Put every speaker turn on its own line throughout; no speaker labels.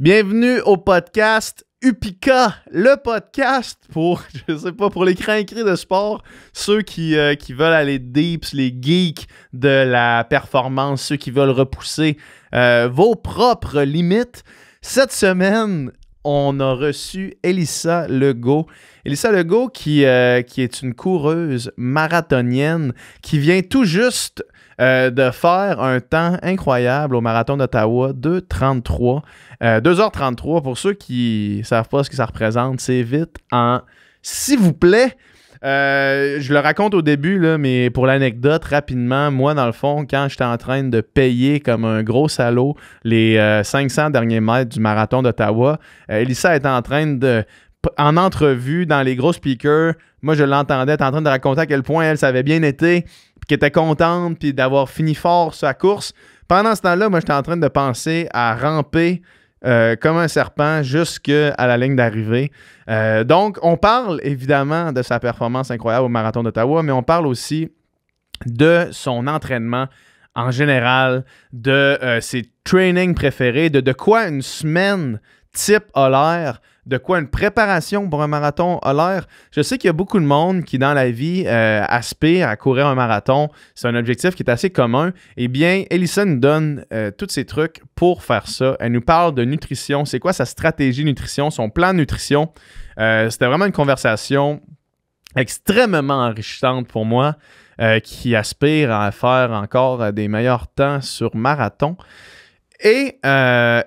Bienvenue au podcast Upika, le podcast pour, je sais pas, pour les cris de sport, ceux qui, euh, veulent aller deeps, les geeks de la performance, ceux qui veulent repousser euh, vos propres limites. Cette semaine, on a reçu Elissa Legault. Elissa Legault, qui, euh, qui est une coureuse marathonienne qui vient tout juste euh, de faire un temps incroyable au marathon d'Ottawa, 2 33 2h33, pour ceux qui ne savent pas ce que ça représente, c'est vite en s'il vous plaît. Euh, je le raconte au début, là, mais pour l'anecdote, rapidement, moi, dans le fond, quand j'étais en train de payer comme un gros salaud les 500 euh, derniers mètres du marathon d'Ottawa, Elissa était en train de en entrevue dans les gros speakers. Moi, je l'entendais, elle en train de raconter à quel point elle, savait bien été qui était contente, puis d'avoir fini fort sa course. Pendant ce temps-là, moi, j'étais en train de penser à ramper euh, comme un serpent jusqu'à la ligne d'arrivée. Euh, donc, on parle évidemment de sa performance incroyable au Marathon d'Ottawa, mais on parle aussi de son entraînement en général, de euh, ses trainings préférés, de, de quoi une semaine type a l'air de quoi une préparation pour un marathon a l'air. Je sais qu'il y a beaucoup de monde qui, dans la vie, euh, aspire à courir un marathon. C'est un objectif qui est assez commun. Eh bien, Ellison nous donne euh, tous ses trucs pour faire ça. Elle nous parle de nutrition. C'est quoi sa stratégie nutrition, son plan nutrition? Euh, c'était vraiment une conversation extrêmement enrichissante pour moi qui aspire à faire encore des meilleurs temps sur marathon. et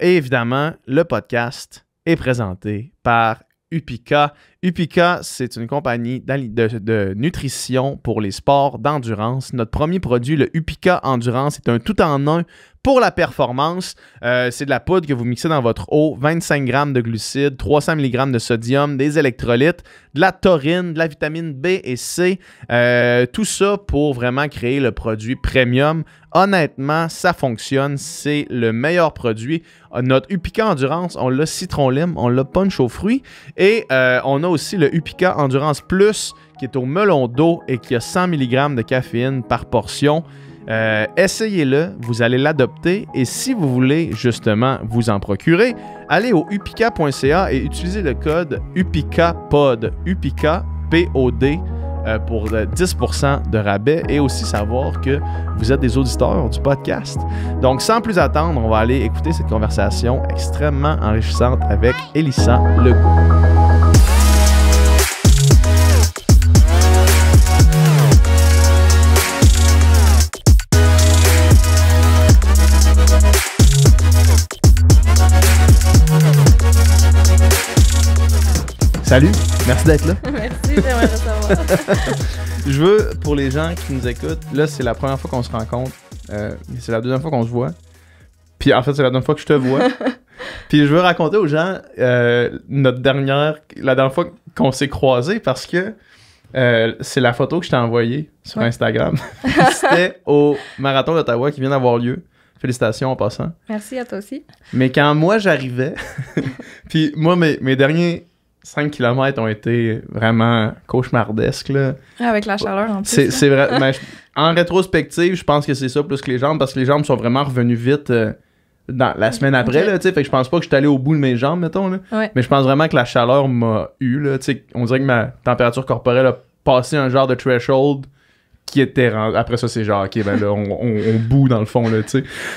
évidemment, le podcast est présenté par Upika Upica, c'est une compagnie de, nutrition pour les sports d'endurance. Notre premier produit, le Upica Endurance, est un tout-en-un pour la performance. Euh, c'est de la poudre que vous mixez dans votre eau, 25 g de glucides, 300 mg de sodium, des électrolytes, de la taurine, de la vitamine B et C. Euh, tout ça pour vraiment créer le produit premium. Honnêtement, ça fonctionne. C'est le meilleur produit. Euh, notre Upica Endurance, on l'a citron lime, on l'a punch aux fruits et on a aussi le Upica Endurance Plus qui est au melon d'eau et qui a 100 mg de caféine par portion. Euh, essayez-le, vous allez l'adopter et si vous voulez justement vous en procurer, allez au upica.ca et utilisez le code UPICAPOD, UPICA euh, pour 10% euh, de rabais et aussi savoir que vous êtes des auditeurs du podcast. Donc sans plus attendre, on va aller écouter cette conversation extrêmement enrichissante avec Elissa Legault. Salut, merci d'être là. merci, j'aimerais voir. je veux, pour les gens qui nous écoutent, là, c'est la première fois qu'on se rencontre. Euh, c'est la deuxième fois qu'on se voit. Puis en fait, c'est la deuxième fois que je te vois. Puis je veux raconter aux gens euh, notre dernière, la dernière fois qu'on s'est croisés parce que euh, c'est la photo que je t'ai envoyée sur Instagram. C'était au marathon d'Ottawa qui vient d'avoir lieu. Félicitations en passant.
Merci à toi aussi.
Mais quand moi j'arrivais, puis moi mes derniers 5 km ont été vraiment cauchemardesques.
Avec la chaleur en plus. C'est, vrai.
en rétrospective, je pense que c'est ça plus que les jambes parce que les jambes sont vraiment revenues vite euh, dans, la semaine après. Okay. Là, fait que je pense pas que je suis allé au bout de mes jambes, mettons. Là. Mais je pense vraiment que la chaleur m'a eu. Là, on dirait que ma température corporelle a passé un genre de threshold qui était Après ça, c'est genre, ok, ben on, on, bout dans le fond. Là,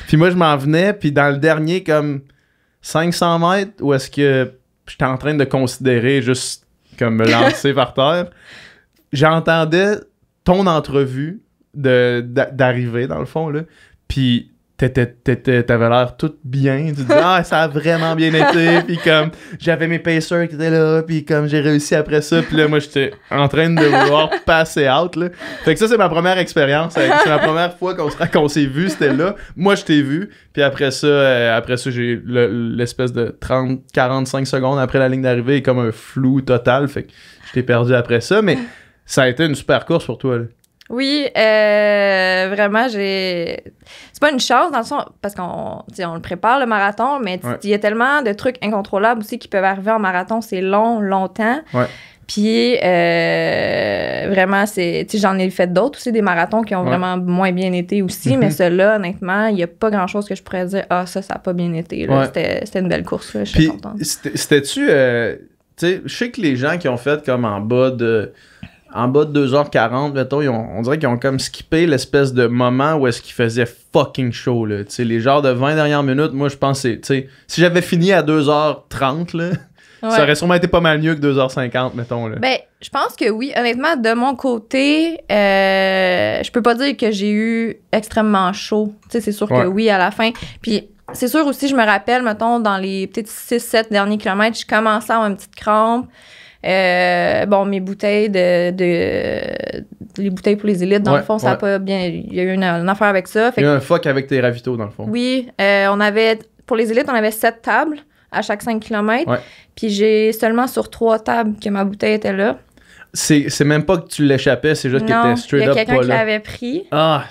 puis moi, je m'en venais. Puis dans le dernier, comme 500 mètres, où est-ce que j'étais en train de considérer juste comme me lancer par terre. J'entendais ton entrevue de d'arriver dans le fond là. Puis t'avais l'air tout bien. Tu dis, ah, ça a vraiment bien été. puis comme, j'avais mes pacers qui étaient là. Puis comme, j'ai réussi après ça. Puis là, moi, j'étais en train de vouloir passer out. Là. Fait que ça, c'est ma première expérience. C'est la première fois qu'on s'est vu. C'était là. Moi, je t'ai vu. Puis après ça, euh, après ça j'ai l'espèce de 30, 45 secondes après la ligne d'arrivée comme un flou total. Fait que je t'ai perdu après ça. Mais ça a été une super course pour toi.
Oui, euh, vraiment, j'ai c'est pas une chance dans le sens parce qu'on on le prépare le marathon, mais il y a tellement de trucs incontrôlables aussi qui peuvent arriver en marathon, c'est long, longtemps. Puis euh, vraiment, c'est, j'en ai fait d'autres aussi, des marathons qui ont vraiment moins bien été aussi, mais ceux-là, honnêtement, il n'y a pas grand-chose que je pourrais dire, ah, ça, ça n'a pas bien été. C'était, une belle course, je suis
contente. C'était, euh, tu euh, sais, je sais que les gens qui ont fait comme en bas de, en bas de 2h40, mettons, on dirait qu'ils ont comme skippé l'espèce de moment où est-ce qu'ils faisaient fucking chaud, là. les genres de 20 dernières minutes, moi, je pense c'est, si j'avais fini à 2h30, ça aurait sûrement été pas mal mieux que 2h50, mettons, là. Ben,
je pense que oui. Honnêtement, de mon côté, euh, je peux pas dire que j'ai eu extrêmement chaud. c'est sûr que oui, à la fin. Puis, c'est sûr aussi, je me rappelle, mettons, dans les peut-être 6-7 derniers kilomètres, je commençais à avoir une petite crampe. Euh, bon, mes bouteilles de, Les bouteilles pour les élites, dans le fond, ça bien. Il y a eu une, affaire avec ça. il y a eu un
fuck avec tes ravitaux, dans le fond.
Oui. Euh, on avait. Pour les élites, on avait sept tables à chaque 5 km. Puis j'ai seulement sur trois tables que ma bouteille était là.
C'est même pas que tu l'échappais, c'est juste que était straight up. Il y a quelqu'un qui l'avait pris. Ah,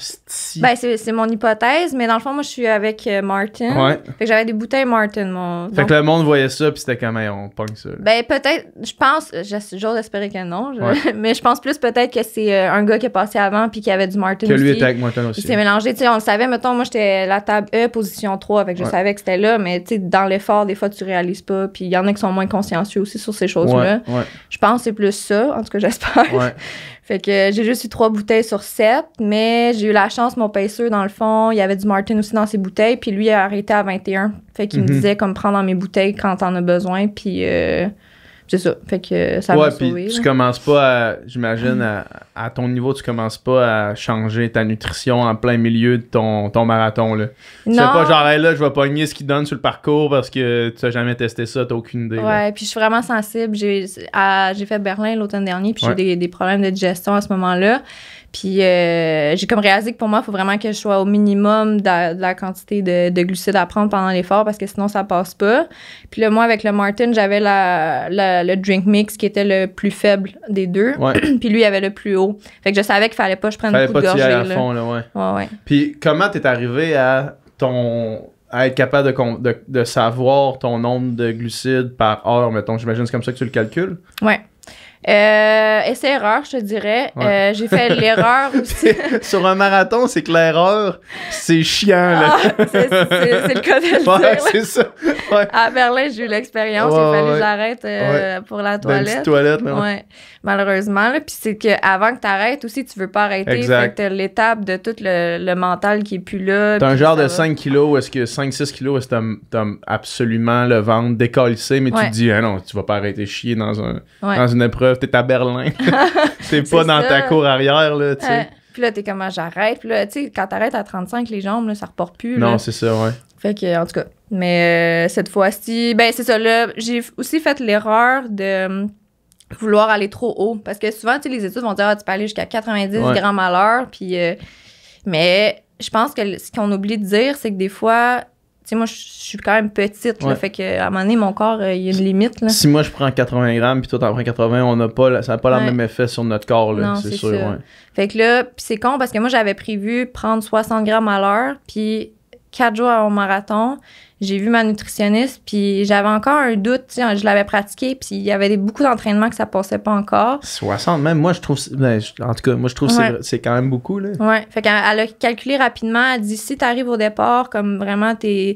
ben,
c'est mon hypothèse, mais dans le fond, moi, je suis avec euh, Martin. Fait que j'avais des bouteilles Martin. Mon... Fait que le
monde voyait ça, puis c'était quand même, on pogne ça.
Ben, peut-être, je pense, j'ose espérer que non, mais je pense plus peut-être que c'est euh, un gars qui est passé avant, puis qui avait du Martin. Que lui était avec
Martin aussi. Il mélangé,
tu sais, on le savait, mettons, moi, j'étais la table E, position 3, fait je savais que c'était là, mais tu sais, dans l'effort, des fois, tu réalises pas, puis il y en a qui sont moins consciencieux aussi sur ces choses-là. Je pense que c'est plus ça, en tout cas, j'espère. Fait que euh, j'ai juste eu trois bouteilles sur sept, mais j'ai eu la chance, mon paisseur, dans le fond, il y avait du Martin aussi dans ses bouteilles, puis lui, a arrêté à 21. Fait qu'il me mhm. disait comme prendre dans mes bouteilles quand t'en as besoin, puis. Euh, c'est ça. Fait que euh, ça ouais, puis Tu
commences pas à, j'imagine, à, ton niveau, tu commences pas à changer ta nutrition en plein milieu de ton, ton marathon. Là. Non. pas genre, là, je vais pogner ce qu'il donne sur le parcours parce que tu n'as jamais testé ça, t'as aucune idée. Ouais,
puis je suis vraiment sensible. J'ai, fait Berlin l'automne dernier, puis j'ai des, des problèmes de digestion à ce moment-là. Puis euh, j'ai comme réalisé que pour moi, il faut vraiment que je sois au minimum de la, quantité de, glucides à prendre pendant l'effort parce que sinon, ça passe pas. Puis là, moi, avec le Martin, j'avais le drink mix qui était le plus faible des deux. puis lui, il avait le plus haut. Fait que je savais qu'il fallait pas que je prenne fallait beaucoup pas de gorgées. à fond,
là, ouais. Ouais, Puis comment t'es arrivé à ton à être capable de, de, de, savoir ton nombre de glucides par heure, mettons. J'imagine c'est comme ça que tu le calcules.
Ouais. Euh, Essai-erreur, je te dirais. Euh, j'ai fait l'erreur
Sur un marathon, c'est que l'erreur, c'est chiant. Là. Ah, c'est le cas de c'est ça.
À Berlin, j'ai eu l'expérience. il fallait que j'arrête euh, pour la toilette. Malheureusement. Puis c'est qu'avant que tu arrêtes aussi, tu veux pas arrêter. l'étape de tout le, mental qui est plus là. T'as un genre de 5
kilos, est-ce que 5-6 kilos, est-ce que t'as absolument le ventre décollissé mais tu te dis, hein, non, tu vas pas arrêter chier dans, un, dans une épreuve t'es à Berlin. t'es pas dans ta cour arrière, là, tu sais.
puis là, t'es comment ah, j'arrête. Puis là, tu sais, quand t'arrêtes à 35, les jambes, là, ça reporte plus. Non, c'est ça, ouais. Fait que, en tout cas. Mais euh, cette fois-ci, ben, c'est ça, là. J'ai aussi fait l'erreur de hum, vouloir aller trop haut. Parce que souvent, tu sais, les études vont dire, ah, tu peux aller jusqu'à 90, grand malheur. Puis, euh, mais je pense que ce qu'on oublie de dire, c'est que des fois, sais, moi, je suis quand même petite. Là, fait que un moment donné, mon corps, euh, il y a une limite. Là. Si
moi, je prends 80 grammes, puis toi, t'en prends 80, on a pas, ça n'a pas le même effet sur notre corps, c'est sûr. Ouais.
Fait que là, c'est con parce que moi, j'avais prévu prendre 60 grammes à l'heure, puis 4 jours au marathon j'ai vu ma nutritionniste, puis j'avais encore un doute. Je l'avais pratiqué, puis il y avait des, beaucoup d'entraînements que ça passait pas encore.
60, même moi, je trouve. Ben, en tout cas, moi, je trouve c'est quand même beaucoup. Là.
Ouais. Fait qu'elle a calculé rapidement. Elle dit si tu arrives au départ, comme vraiment tes,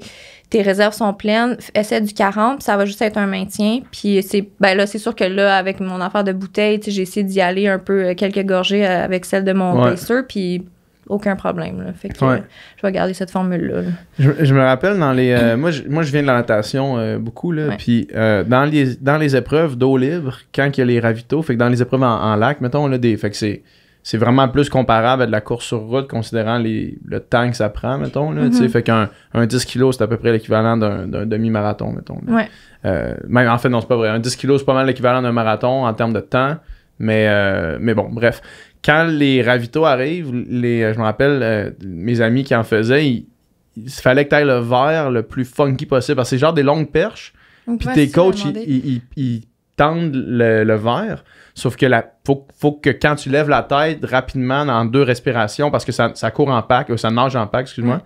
tes réserves sont pleines, essaie du 40, ça va juste être un maintien. Puis c'est ben là, c'est sûr que là, avec mon affaire de bouteille, j'ai essayé d'y aller un peu euh, quelques gorgées euh, avec celle de mon ouais. puis aucun problème. Fait que je vais garder cette formule-là.
Je, me rappelle dans les. Euh, moi, je, viens de la natation euh, beaucoup. Là, Puis euh, dans, les, dans les épreuves d'eau libre, quand il y a les ravitaux, fait que dans les épreuves en, lac, mettons, des. c'est. vraiment plus comparable à de la course sur route, considérant les, le temps que ça prend, mettons. Là, mm-hmm. Fait qu'un un 10 kg, c'est à peu près l'équivalent d'un demi-marathon, mettons. même, en fait, non, c'est pas vrai. Un 10 kg, c'est pas mal l'équivalent d'un marathon en termes de temps. Mais, mais bon, bref quand les ravitaux arrivent, les, euh, je me rappelle, euh, mes amis qui en faisaient, il, fallait que tu ailles le verre le plus funky possible. Parce que c'est genre des longues perches. Puis tes coachs, ils, tendent le, le verre. Sauf que la, faut, faut, que quand tu lèves la tête rapidement dans deux respirations, parce que ça, court en pack, ou euh, ça nage en pack, excuse-moi.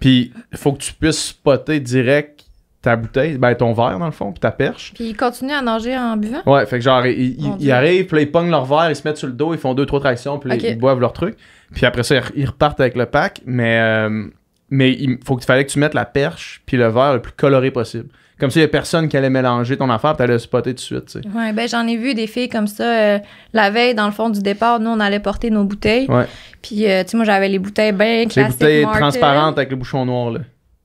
Puis il faut que tu puisses spotter direct ta bouteille, ben ton verre dans le fond, puis ta perche.
Puis ils continuent à nager en buvant.
Ouais, fait que genre, ils, arrivent, puis là, ils pognent leur verre, ils se mettent sur le dos, ils font deux, trois tractions, puis ils boivent leur truc. Puis après ça, ils repartent avec le pack, mais, euh, mais il faut fallait que tu mettes la perche, puis le verre le plus coloré possible. Comme ça, il n'y a personne qui allait mélanger ton affaire, puis le spotter tout de suite. sais.
Ouais, ben j'en ai vu des filles comme ça. Euh, la veille, dans le fond du départ, nous, on allait porter nos bouteilles. Ouais. Puis, euh, tu sais, moi, j'avais les bouteilles bien Les bouteilles transparentes
avec le bouchon noir, là.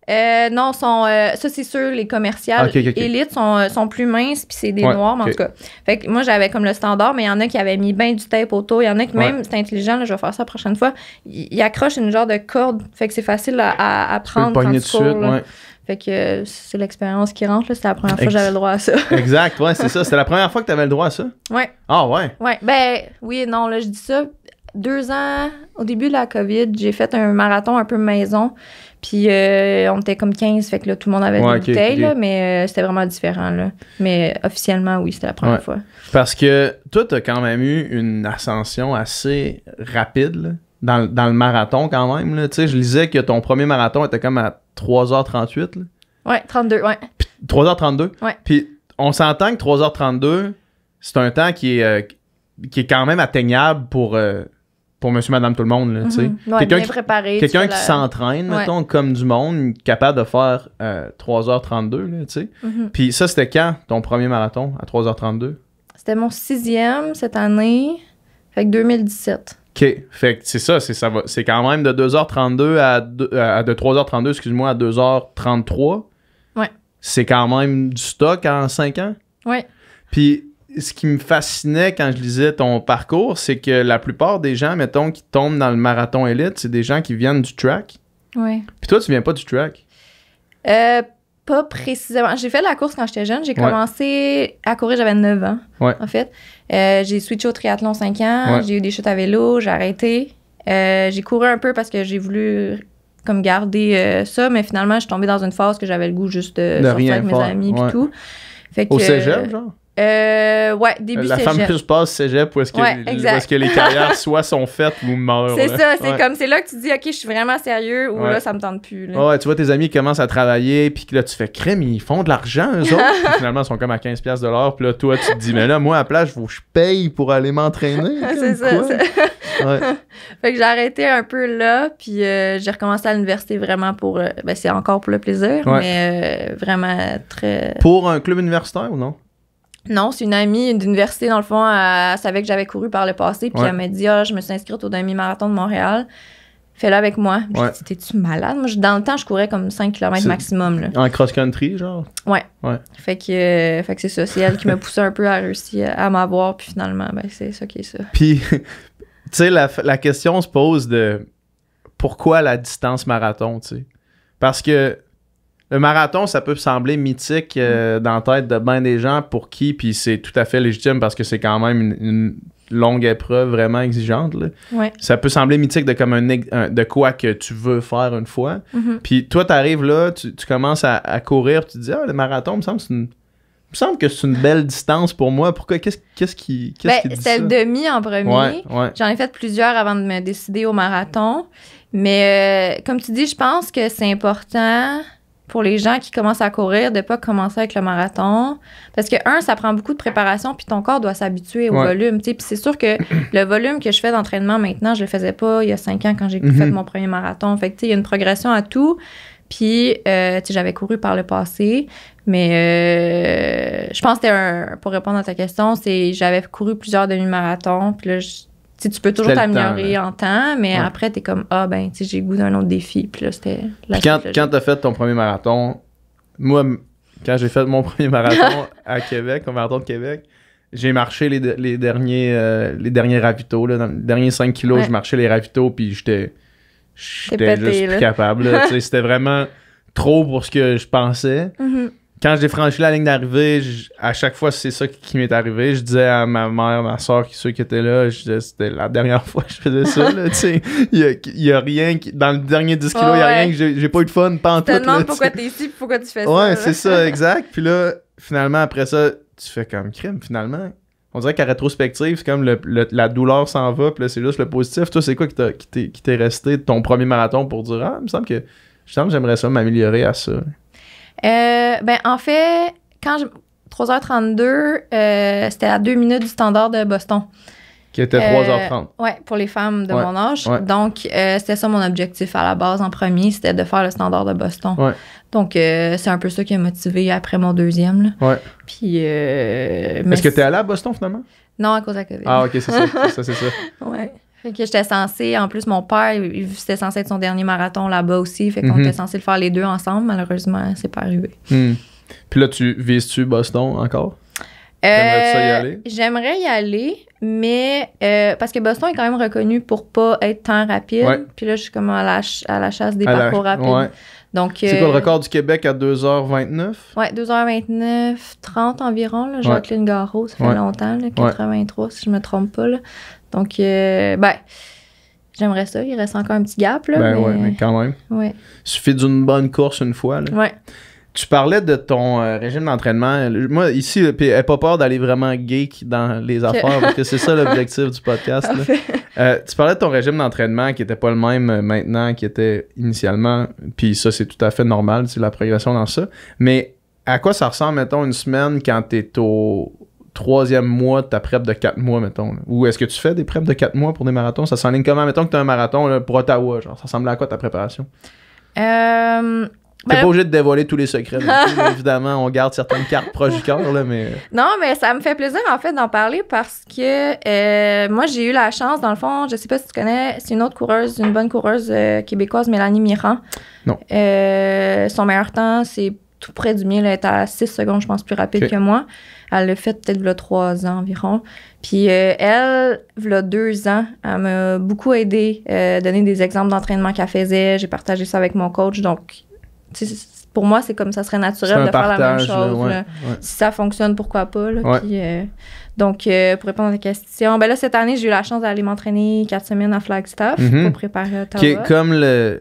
Euh, non, sont, euh, ça c'est sûr, les commerciales élites euh, sont, plus minces, puis c'est des noirs, mais en tout cas. Fait que moi j'avais comme le standard, mais il y en a qui avaient mis bien du tape autour. Il y en a qui même, c'est intelligent, je vais faire ça la prochaine fois, ils accrochent une genre de corde, fait que c'est facile à, prendre. Fait que euh, c'est l'expérience qui rentre, C'était la première fois que j'avais le droit à ça.
exact, ouais, c'est ça. C'était la première fois que tu avais le droit à ça? Ouais. Ah ouais?
Ouais, ben oui non, là je dis ça. Deux ans, au début de la COVID, j'ai fait un marathon un peu maison. Puis euh, on était comme 15, fait que là, tout le monde avait une bouteille mais euh, c'était vraiment différent. Là. Mais euh, officiellement, oui, c'était la première fois.
Parce que toi, t'as quand même eu une ascension assez rapide dans, le marathon quand même. Là. Je lisais que ton premier marathon était comme à 3h38.
Ouais, 32, ouais.
3h32. Ouais. Puis on s'entend que 3h32, c'est un temps qui est, qui est quand même atteignable pour pour monsieur, madame, tout le monde. Mm -hmm.
quelqu'un qui, s'entraîne,
mettons, comme du monde, capable de faire 3h32. Euh, là, mm-hmm. Puis ça, c'était quand ton premier marathon à 3h32?
C'était mon sixième cette année, fait que 2017.
OK. Fait que c'est ça, c'est, ça c'est quand même de 2h32 à, 2, euh, à de 3h32, excuse-moi, à 2h33. Ouais. C'est quand même du stock en 5 ans. Ouais. Puis ce qui me fascinait quand je lisais ton parcours, c'est que la plupart des gens, mettons, qui tombent dans le marathon élite, c'est des gens qui viennent du track. Oui. Puis toi, tu viens pas du track?
Euh, pas précisément. J'ai fait la course quand j'étais jeune. J'ai commencé à courir, j'avais 9 ans, ouais. en fait. Euh, j'ai switché au triathlon 5 ans. J'ai eu des chutes à vélo, j'ai arrêté. Euh, j'ai couru un peu parce que j'ai voulu comme garder ça, mais finalement, je suis tombée dans une phase que j'avais le goût juste de, sortir avec mes amis et tout. au cégep, genre? Euh, ouais, début La femme plus
passe cégep où est-ce que, que, les carrières soit sont faites ou meurent. C'est ça, c'est comme,
c'est là que tu dis, OK, je suis vraiment sérieux ou là, ça me tente plus. ouais,
tu vois, tes amis commencent à travailler, puis là, tu fais crème, ils font de l'argent, eux finalement, ils sont comme à 15$ de l'heure, puis là, toi, tu te dis, mais là, moi, à la place, je paye pour aller m'entraîner.
c'est ça. fait que j'ai arrêté un peu là, puis euh, j'ai recommencé à l'université vraiment pour. Euh, ben, c'est encore pour le plaisir, mais euh, vraiment très.
Pour un club universitaire ou non?
Non, c'est une amie d'université, dans le fond. Elle, savait que j'avais couru par le passé. Puis elle m'a dit ah, je me suis inscrite au demi-marathon de Montréal. Fais-le avec moi. J'ai dit T'es-tu malade Moi, dans le temps, je courais comme 5 km maximum.
En cross-country, genre Ouais. Euh,
fait que, c'est ça. C'est qui me poussait un peu à réussir à m'avoir. Puis finalement, ben, c'est ça qui est ça.
Puis, tu sais, la, la question se pose de pourquoi la distance marathon, tu sais Parce que un marathon, ça peut sembler mythique euh, mm. dans la tête de bien des gens pour qui, puis c'est tout à fait légitime parce que c'est quand même une, longue épreuve vraiment exigeante. Ça peut sembler mythique de comme de quoi que tu veux faire une fois. Mm-hmm. Puis toi, tu arrives là, tu, commences à, courir, tu te dis ah le marathon, me semble me semble que c'est une belle distance pour moi. Pourquoi? Qu'est-ce qu'est-ce qui. ben, c'est le
demi en premier. J'en ai fait plusieurs avant de me décider au marathon. Mais euh, comme tu dis, je pense que c'est important pour les gens qui commencent à courir de pas commencer avec le marathon. Parce que, un, ça prend beaucoup de préparation, puis ton corps doit s'habituer au volume. Puis c'est sûr que le volume que je fais d'entraînement maintenant, je le faisais pas il y a cinq ans quand j'ai mhm. fait mon premier marathon. Fait que, il y a une progression à tout. Puis, euh, tu j'avais couru par le passé, mais euh, je pense que Pour répondre à ta question, c'est j'avais couru plusieurs demi-marathons, puis là, je, tu peux toujours t'améliorer en temps, mais après, tu es comme, ah, ben, tu sais, j'ai goût d'un autre défi. Puis là, c'était Quand,
quand tu as fait ton premier marathon, moi, quand j'ai fait mon premier marathon à Québec, au marathon de Québec, j'ai marché les, derniers, euh, les derniers ravitaux. Là, dans les derniers 5 kilos, je marchais les ravitaux, puis j'étais juste plus capable. C'était vraiment trop pour ce que je pensais. Mm-hmm quand j'ai franchi la ligne d'arrivée, à chaque fois, c'est ça qui m'est arrivé. Je disais à ma mère, ma soeur, ceux qui étaient là, c'était la dernière fois que je faisais ça. Il a, rien, dans le dernier 10 kilos, il n'y a rien que j'ai pas eu de fun pendant tout. demande pourquoi es
ici, pourquoi tu fais ça. Ouais, c'est ça,
exact. Puis là, finalement, après ça, tu fais comme crime, finalement. On dirait qu'à rétrospective, c'est comme la douleur s'en va, puis c'est juste le positif. Toi, c'est quoi qui t'est resté de ton premier marathon pour dire, ah, il me semble que, je que j'aimerais ça m'améliorer à ça.
Euh, ben, en fait, quand je. 3h32, euh, c'était à 2 minutes du standard de Boston.
Qui était 3h30. Euh,
oui, pour les femmes de mon âge. Donc, c'était ça mon objectif à la base en premier, c'était de faire le standard de Boston. Donc, c'est un peu ça qui a motivé après mon deuxième.
ouais Puis. Est-ce que tu es allé à Boston finalement?
Non, à cause de la COVID. Ah, ok, c'est ça. ça, j'étais en plus, mon père, c'était censé être son dernier marathon là-bas aussi. Fait qu'on mhm. était censé le faire les deux ensemble. Malheureusement, c'est pas arrivé.
Hmm. Puis là, tu vises-tu Boston encore? J'aimerais y euh, aller?
J'aimerais y aller, mais euh, parce que Boston est quand même reconnu pour pas être tant rapide. Puis là, je suis comme à la, chasse des parcours rapides. c'est quoi le euh, record
du Québec à 2h29?
Ouais, 2h29, 30 environ. Là, Jacqueline ouais. Garreau, ça fait longtemps, là, 83 si je me trompe pas. Là. Donc, euh, ben, j'aimerais ça. Il reste encore un petit gap. Là, ben mais... mais quand même. Ouais.
Suffit d'une bonne course une fois. Là. Ouais. Tu parlais de ton euh, régime d'entraînement. Moi, ici, n'ai euh, pas peur d'aller vraiment geek dans les affaires, parce que c'est ça l'objectif du podcast. tu parlais de ton régime d'entraînement qui n'était pas le même maintenant qu'il était initialement. Puis ça, c'est tout à fait normal, c'est la progression dans ça. Mais à quoi ça ressemble, mettons, une semaine quand tu es au, troisième mois de ta prep de quatre mois, mettons? Ou est-ce que tu fais des preps de quatre mois pour des marathons? Ça s'enligne comment? Mettons que tu as un marathon pour Ottawa, genre, ça ressemble à quoi ta préparation?
Euh. T'es pas ben- obligé
de dévoiler tous les secrets. évidemment, on garde certaines cartes proches du corps, mais... Euh.
Non, mais ça me fait plaisir, en fait, d'en parler parce que euh, moi, j'ai eu la chance, dans le fond, je sais pas si tu connais, c'est une autre coureuse, une bonne coureuse euh, québécoise, Mélanie Mirand. Non. son meilleur temps, c'est tout près du mille elle est à six secondes, je pense, plus rapide que moi. Elle l'a fait peut-être il trois ans environ. Puis euh, elle, il deux ans, elle m'a beaucoup aidé, euh, donner donné des exemples d'entraînement qu'elle faisait. J'ai partagé ça avec mon coach. Donc, pour moi, c'est comme ça serait naturel de faire la même chose. Si ça fonctionne, pourquoi pas. Euh, donc, pour répondre à ta question, ben là, cette année, j'ai eu la chance d'aller m'entraîner quatre semaines à Flagstaff mm-hmm. pour préparer Qui comme
le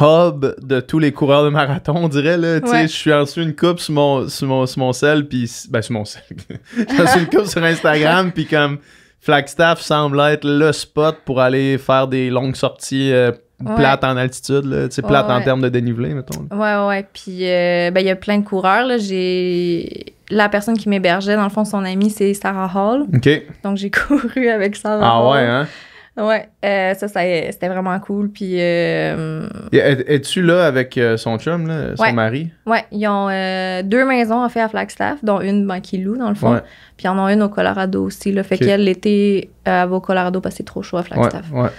hub de tous les coureurs de marathon, on dirait. Là, Je suis en une coupe sur mon, sur mon sel, puis. Ben, sur mon sel. Je suis une coupe sur Instagram, puis comme Flagstaff semble être le spot pour aller faire des longues sorties. Euh, plates en altitude, là, plates en termes de dénivelé, mettons.
Ouais, ouais. Puis, euh, ben, il y a plein de coureurs. J'ai la personne qui m'hébergeait, dans le fond, son amie, c'est Sarah Hall. OK. Donc, j'ai couru avec Sarah ah Hall. Ah ouais, hein? Ouais, euh, ça, c'était vraiment cool. Puis. Euh,
Es-tu là avec euh, son chum, là, son mari?
Ouais, ils ont euh, deux maisons en fait à Flagstaff, dont une ben, qui dans le fond. Puis ils en ont une au Colorado aussi. Là, fait qu'elle, l'été, à va au Colorado parce que c'est trop chaud à Flagstaff. Ouais,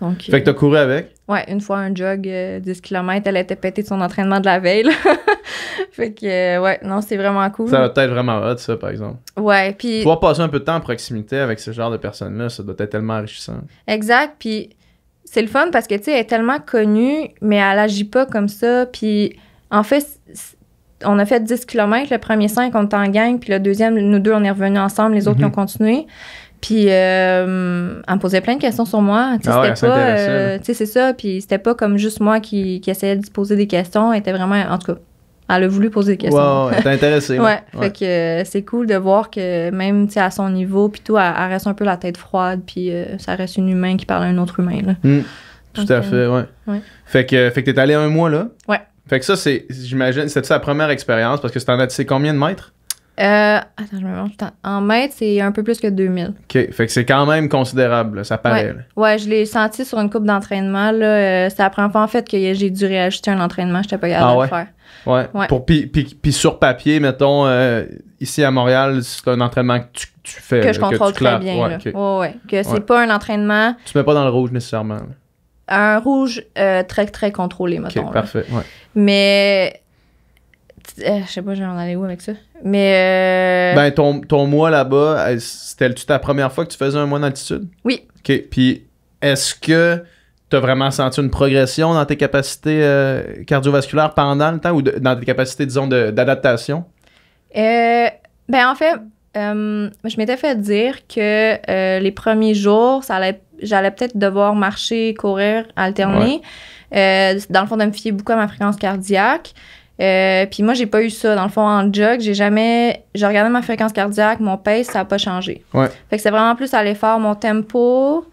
Donc, fait que t'as couru avec?
Ouais, une fois un jog 10 km, elle était pétée de son entraînement de la veille. fait que, euh, ouais, non, c'est vraiment cool. Ça doit
être vraiment hot, ça, par exemple.
Ouais, puis. Pouvoir
passer un peu de temps en proximité avec ce genre de personnes-là, ça doit être tellement enrichissant.
Exact, puis c'est le fun parce que, tu sais, elle est tellement connue, mais elle agit pas comme ça. Puis, en fait, on a fait 10 km, le premier 5, on était en gang, puis le deuxième, nous deux, on est revenus ensemble, les autres, ont mhm. continué. Puis, euh, elle me posait plein de questions sur moi. Tu ah c'était pas. Euh, tu sais, c'est ça. Puis, c'était pas comme juste moi qui, qui essayais de se poser des questions. Elle était vraiment. En tout cas, elle a voulu poser des questions. elle était intéressée. ouais, Fait que euh, c'est cool de voir que même à son niveau, puis tout, elle, reste un peu la tête froide, puis euh, ça reste une humain qui parle à un autre humain.
Hmm. tout à fait, euh, ouais. ouais. Fait que, fait que t'es allé un mois là. Ouais. Fait que ça, c'est, j'imagine, c'était sa première expérience parce que c'est en as, tu combien de mètres?
attends, je me demande. En mètres, c'est un peu plus que 2000. OK.
Fait que c'est quand même considérable, ça paraît.
Ouais, je l'ai senti sur une coupe d'entraînement. Là, Ça prend pas en fait, que j'ai dû réajuster un entraînement. Je n'étais pas capable ah le faire.
Ouais. Pour, puis, puis, sur papier, mettons, euh, ici à Montréal, c'est un entraînement que tu, fais. Que je contrôle très bien. Ouais, là. Okay.
Que c'est pas un entraînement.
Tu te mets pas dans le rouge nécessairement.
Un rouge euh, très, très contrôlé, mettons. OK. parfait. Mais. Je euh, je sais pas, j'en allais où avec ça. Mais. Ben,
ton, ton mois là-bas, cétait ta première fois que tu faisais un mois d'altitude? Oui. OK. Puis, est-ce que tu vraiment senti une progression dans tes capacités euh, cardiovasculaires pendant le temps ou dans tes capacités, disons, d'adaptation?
Euh, ben en fait, euh, je m'étais fait dire que euh, les premiers jours, ça j'allais peut-être devoir marcher, courir, alterner. dans le fond, de me fier beaucoup à ma fréquence cardiaque. puis moi, j'ai pas eu ça. Dans le fond, en jog, j'ai jamais. J'ai regardé ma fréquence cardiaque, mon pace, ça a pas changé. Ouais. Fait que c'est vraiment plus à l'effort, mon tempo.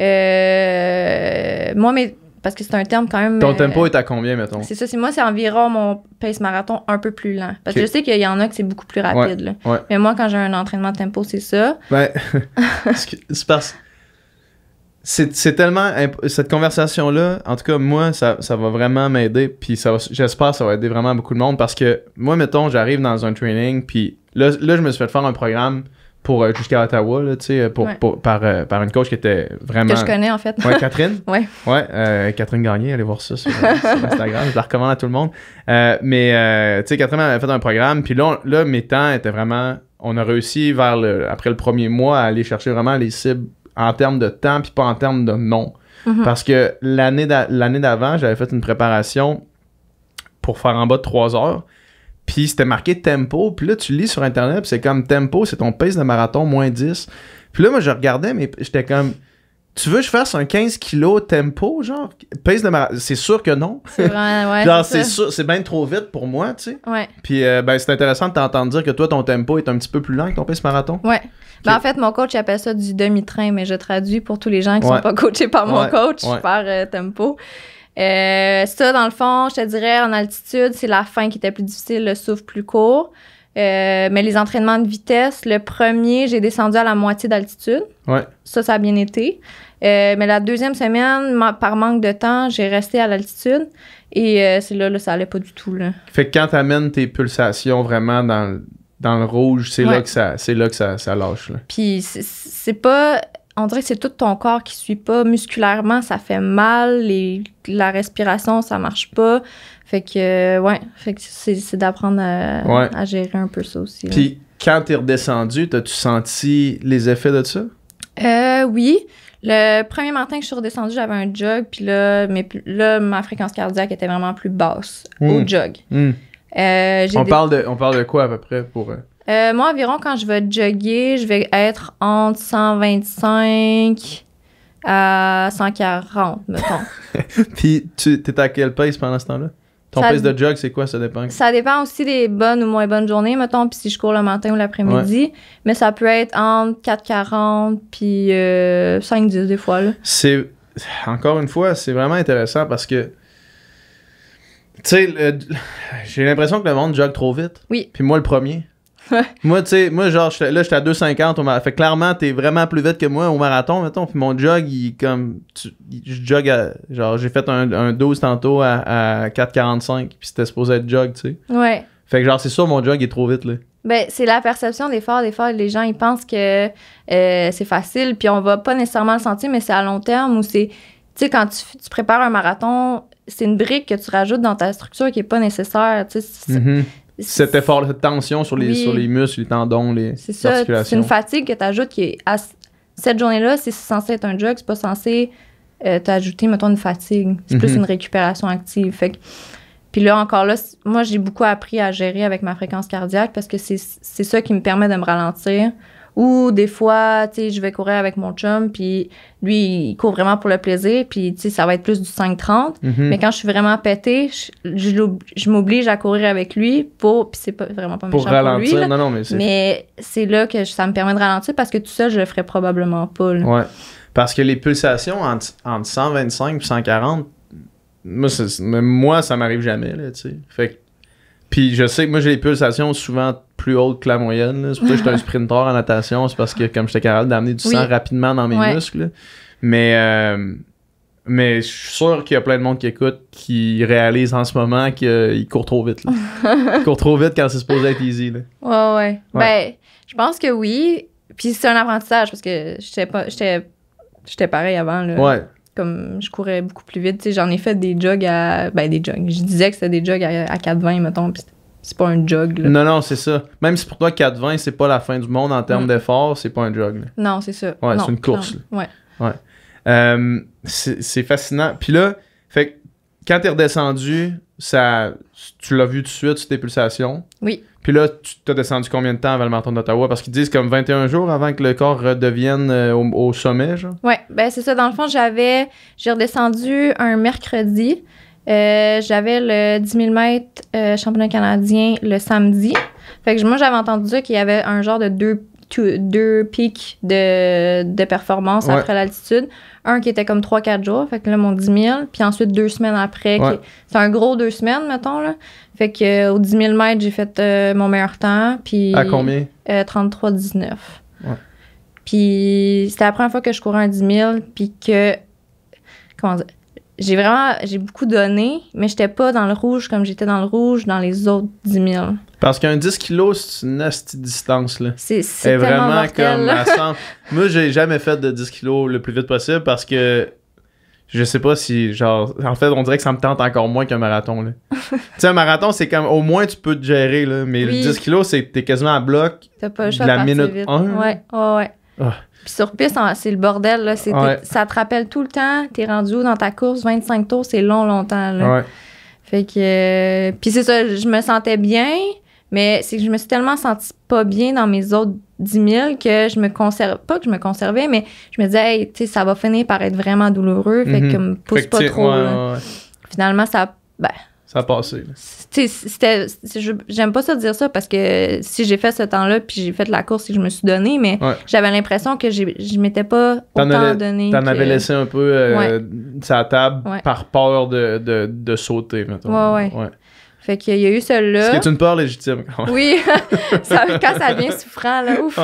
Euh, moi, mais parce que c'est un terme quand même. Ton tempo euh, est
à combien, mettons? C'est ça,
c'est moi, c'est environ mon pace marathon un peu plus lent. Parce que je sais qu'il y en a que c'est beaucoup plus rapide. Mais moi, quand j'ai un entraînement de tempo, c'est ça.
Ben, c'est parce c'est tellement cette conversation là en tout cas moi ça, ça va vraiment m'aider puis j'espère ça va aider vraiment beaucoup de monde parce que moi mettons j'arrive dans un training puis là, là je me suis fait faire un programme euh, jusqu'à Ottawa, euh, par, euh, par une coach qui était vraiment. Que je connais, en fait. Ouais, Catherine. ouais. Ouais, Catherine Gagné, allez voir ça sur, Instagram, je la recommande à tout le monde. mais, tu sais, Catherine avait fait un programme, puis là, mes temps étaient vraiment. On a réussi, vers le, après le premier mois, à aller chercher vraiment les cibles en termes de temps, puis pas en termes de nom. Mm-hmm. Parce que l'année d'avant, j'avais fait une préparation pour faire en bas de trois heures. Puis c'était marqué tempo. Puis là, tu lis sur Internet, c'est comme tempo, c'est ton pace de marathon moins 10. Puis là, moi, je regardais, mais j'étais comme. Tu veux que je fasse un 15 kg tempo, genre? Pace de marathon. C'est sûr que non. C'est
vrai, ouais, genre, c'est, c'est
bien trop vite pour moi, tu sais. Ouais. Puis, euh, ben, c'est intéressant de t'entendre dire que toi, ton tempo est un petit peu plus lent que ton pace marathon.
Ouais. Ben en fait, mon coach appelle ça du demi-train, mais je traduis pour tous les gens qui sont pas coachés par mon coach, par euh, tempo. Euh, ça, dans le fond, je te dirais, en altitude, c'est la fin qui était plus difficile, le souffle plus court. Euh, mais les entraînements de vitesse, le premier, j'ai descendu à la moitié d'altitude. Ça, ça a bien été. Euh, mais la deuxième semaine, par manque de temps, j'ai resté à l'altitude. Et c'est là, que ça allait pas du tout. Là.
Fait que quand amènes tes pulsations vraiment dans, dans le rouge, c'est là que ça, c'est là que ça, ça lâche. Là.
Puis c'est pas on dirait que c'est tout ton corps qui suit pas. Musculairement, ça fait mal. Les, la respiration, ça marche pas. Fait que, euh, ouais, fait que c'est, d'apprendre à, gérer un peu ça aussi. Puis
quand t'es redescendu, t'as-tu senti les effets de ça?
Euh, oui. Le premier matin que je suis redescendue, j'avais un jog, puis là, mais là, ma fréquence cardiaque était vraiment plus basse au hmm. jog. Hmm. Euh, on, parle
de, on parle de quoi à peu près pour. Euh,
euh, moi, environ, quand je vais jogger, je vais être entre 125 à 140, mettons.
Puis, tu es à quel pace pendant ce temps-là? Ton pace de jog, c'est quoi? Ça dépend. Ça
dépend aussi des bonnes ou moins bonnes journées, mettons, puis si je cours le matin ou l'après-midi. Mais ça peut être entre 4,40 puis 5,10 euh, des fois.
C'est, encore une fois, c'est vraiment intéressant parce que, tu sais, j'ai l'impression que le monde jogue trop vite. Oui. Puis moi, le premier moi, tu sais, moi, genre, là, j'étais à 2,50 au marathon. Fait clairement, t'es vraiment plus vite que moi au marathon, mettons. Puis mon jog, il, comme, je jog à, genre, j'ai fait un, 12 tantôt à, 4,45. Puis c'était supposé être jog, tu sais. Ouais. Fait que, genre, c'est sûr, mon jog est trop vite, là.
Ben, c'est la perception des fois, Les gens, ils pensent que euh, c'est facile, puis on va pas nécessairement le sentir, mais c'est à long terme ou c'est. Tu sais, quand tu, tu prépares un marathon, c'est une brique que tu rajoutes dans ta structure qui est pas nécessaire. Tu sais,
mm-hmm cet effort, cette tension sur les, les muscles, les tendons, les C'est c'est une
fatigue que tu ajoutes qui est cette journée-là, c'est censé être un jog, c'est pas censé euh, t'ajouter, mettons, une fatigue. C'est plus mhm. une récupération active. Fait puis là, encore là, moi, j'ai beaucoup appris à gérer avec ma fréquence cardiaque parce que c'est ça qui me permet de me ralentir ou des fois, tu sais, je vais courir avec mon chum, puis lui, il court vraiment pour le plaisir, puis tu sais, ça va être plus du 5-30. Mm-hmm. Mais quand je suis vraiment pété, je, m'oblige à courir avec lui pour. Puis c'est pas, vraiment
pas méchant pour, ralentir. non, non, mais c'est. Mais
c'est là que ça me permet de ralentir parce que tout seul, je le ferais probablement pas. Ouais.
Parce que les pulsations entre, 125 et 140, moi, moi ça m'arrive jamais, là, tu sais. Fait que puis je sais que moi j'ai les pulsations souvent plus hautes que la moyenne. C'est pour ça que j'étais un sprinter en natation. C'est parce que comme j'étais capable d'amener du sang rapidement dans mes muscles. Mais, euh, mais je suis sûr qu'il y a plein de monde qui écoute qui réalise en ce moment qu'ils courent trop vite. Ils courent trop vite quand c'est supposé être easy. Oui,
Ouais, ouais, Ben, je pense que oui. Puis c'est un apprentissage parce que j'étais pas. J'étais pareil avant. Là. Ouais comme je courais beaucoup plus vite. J'en ai fait des jogs à. Ben, des jogs. Je disais que c'était des jogs à, à 4,20, mettons, puis c'est pas un jog. Non,
non, c'est ça. Même si pour toi, 4,20, c'est pas la fin du monde en termes d'efforts, d'effort, c'est pas un jog. Non, c'est ça. Ouais, c'est une course. Ouais. ouais. Euh, c'est fascinant. Puis là, fait quand t'es redescendu, ça, tu l'as vu tout de suite sur tes pulsations. Oui. Puis là, tu t'as descendu combien de temps avant le marathon d'Ottawa? Parce qu'ils disent comme 21 jours avant que le corps redevienne euh, au, sommet, genre.
Oui, ben c'est ça. Dans le fond, j'avais... J'ai redescendu un mercredi. Euh, j'avais le 10 000 mètres euh, championnat canadien le samedi. Fait que moi, j'avais entendu qu'il y avait un genre de deux, deux pics de, performance après l'altitude. Un qui était comme 3-4 jours, fait que là, mon 10 000. Puis ensuite, deux semaines après, c'est un gros deux semaines, mettons. Là. Fait que 10 euh, 000 mètres, j'ai fait euh, mon meilleur temps. Puis, à combien? 33-19. Euh, puis c'était la première fois que je courais un 10 000, puis que... Comment dire? j'ai vraiment, j'ai beaucoup donné, mais j'étais pas dans le rouge comme j'étais dans le rouge dans les autres 10 000.
Parce qu'un 10 kg, c'est une distance, là. C'est, c'est vraiment comme Moi, j'ai jamais fait de 10 kg le plus vite possible parce que je sais pas si, genre, en fait, on dirait que ça me tente encore moins qu'un marathon, tu sais, un marathon, c'est comme, au moins, tu peux te gérer, là. Mais le 10 kg, c'est que t'es quasiment à bloc.
la minute 1. Ouais, ouais, ouais. Ah. sur piste, c'est le bordel. Ça te rappelle tout le temps. T'es rendu où dans ta course? 25 tours, c'est long, longtemps. Fait que. Euh, puis c'est ça, je me sentais bien, mais c'est que je me suis tellement sentie pas bien dans mes autres 10 000 que je me conserve. Pas que je me conservais, mais je me disais, hey, ça va finir par être vraiment douloureux. Fait que mhm. je que me pousse pas trop. Finalement, ça. Ben, ça j'aime pas ça dire ça parce que si j'ai fait ce temps-là puis j'ai fait la course et que je me suis donné, mais j'avais l'impression que je m'étais pas autant donné. T'en avais laissé
un peu euh, sa table par peur de, de, sauter, mettons. ouais. ouais.
Fait qu'il y a eu celle-là. Ce
une peur légitime. Oui, ça, quand ça devient
souffrant, là, ouf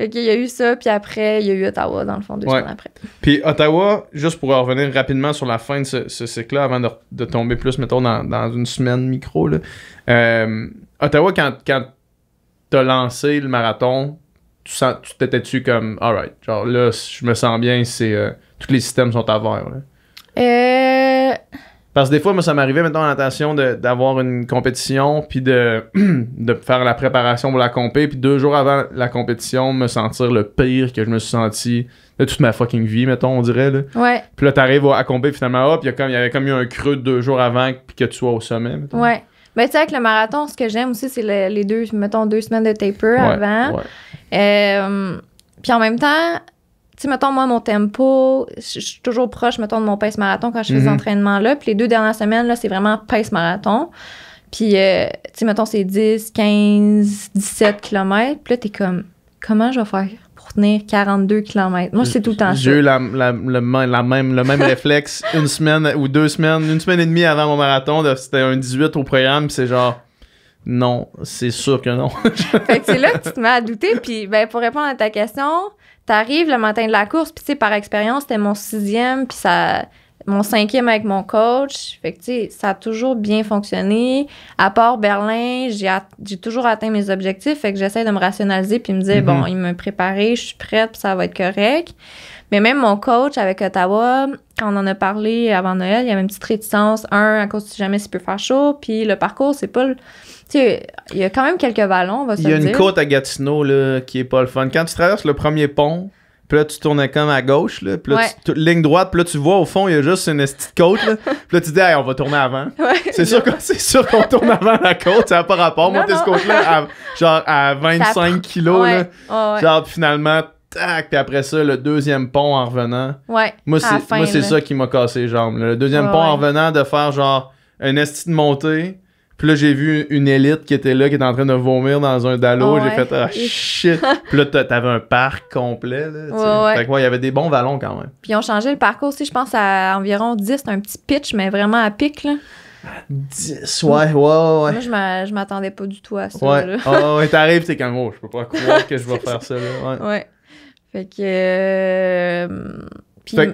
il y a eu ça, puis après, il y a eu Ottawa, dans le fond, deux après.
Puis Ottawa, juste pour revenir rapidement sur la fin de ce, cycle-là, avant de, tomber plus, mettons, dans, une semaine micro, euh, Ottawa, quand, quand t'as lancé le marathon, tu t'étais-tu comme, alright, genre là, je me sens bien, c'est euh, tous les systèmes sont à vert? Euh parce que des fois, moi, ça m'arrivait, mettons, l'intention l'intention d'avoir une compétition, puis de, de faire la préparation pour la compé, puis deux jours avant la compétition, me sentir le pire que je me suis senti de toute ma fucking vie, mettons, on dirait. Ouais. Puis là, t'arrives à, à compé, finalement, hop, il y, avait comme eu un creux deux jours avant, puis que tu sois au sommet, mettons.
Ouais. Mais tu sais, avec le marathon, ce que j'aime aussi, c'est les deux, mettons, deux semaines de taper avant. Ouais. Euh, puis en même temps, sais, mettons, moi, mon tempo, je suis toujours proche, mettons, de mon pace marathon quand je fais mm entraînements-là. Puis les deux dernières semaines, là, c'est vraiment pace marathon. Puis, euh, tu sais, mettons, c'est 10, 15, 17 km. Puis là, t'es comme, comment je vais faire pour tenir 42 km? Moi, c'est tout le temps J'ai eu
la, le, même, le même réflexe une semaine ou deux semaines, une semaine et demie avant mon marathon. C'était un 18 au programme, puis c'est genre... Non, c'est sûr que non. fait que
c'est là que tu te mets à douter. Puis, ben, pour répondre à ta question, ça arrive le matin de la course, puis tu sais, par expérience, c'était mon sixième, puis ça mon cinquième avec mon coach. Fait que, tu ça a toujours bien fonctionné. À part Berlin, j'ai, toujours atteint mes objectifs. Fait que j'essaie de me rationaliser puis me dire, mm-hmm. bon, il me préparé, je suis prête, puis ça va être correct. Mais même mon coach avec Ottawa, quand on en a parlé avant Noël, il y avait une petite réticence. Un, à cause si jamais s'il peut faire chaud. Puis le parcours, c'est pas le. Tu sais, il y a quand même quelques vallons, on va se dire. Il y a une côte
à Gatineau, là, qui est pas le fun. Quand tu traverses le premier pont, puis là, tu tournes comme à gauche, là, puis là, ligne droite, puis là, tu vois au fond, il y a juste une petite côte, là, puis là, tu dis, hey, on va tourner avant. c'est sûr, sûr qu'on tourne avant la côte, ça n'a pas rapport. à Moi, ce côte-là, genre à 25 kilos, là. genre, finalement, tac, puis après ça, le deuxième pont en revenant.
Ouais. Moi, c'est ça qui
m'a cassé les jambes. Le deuxième pont en revenant, de faire genre un esti de montée. Puis là, j'ai vu une élite qui était là, qui était en train de vomir dans un dallo. J'ai fait Ah shit! puis là, t'avais un parc complet. Là, ouais, ouais. Fait il y avait des bons vallons quand même.
Puis ils ont changé le parcours aussi, je pense, à environ 10. un petit pitch, mais vraiment à pic. Là.
10, ouais, ouais, ouais. Moi,
je m'attendais pas du tout à ça. là. oh, ouais
t'arrives, t'es comme, oh, je peux pas croire que je vais faire ça. Là.
ouais. Fait que.
Euh,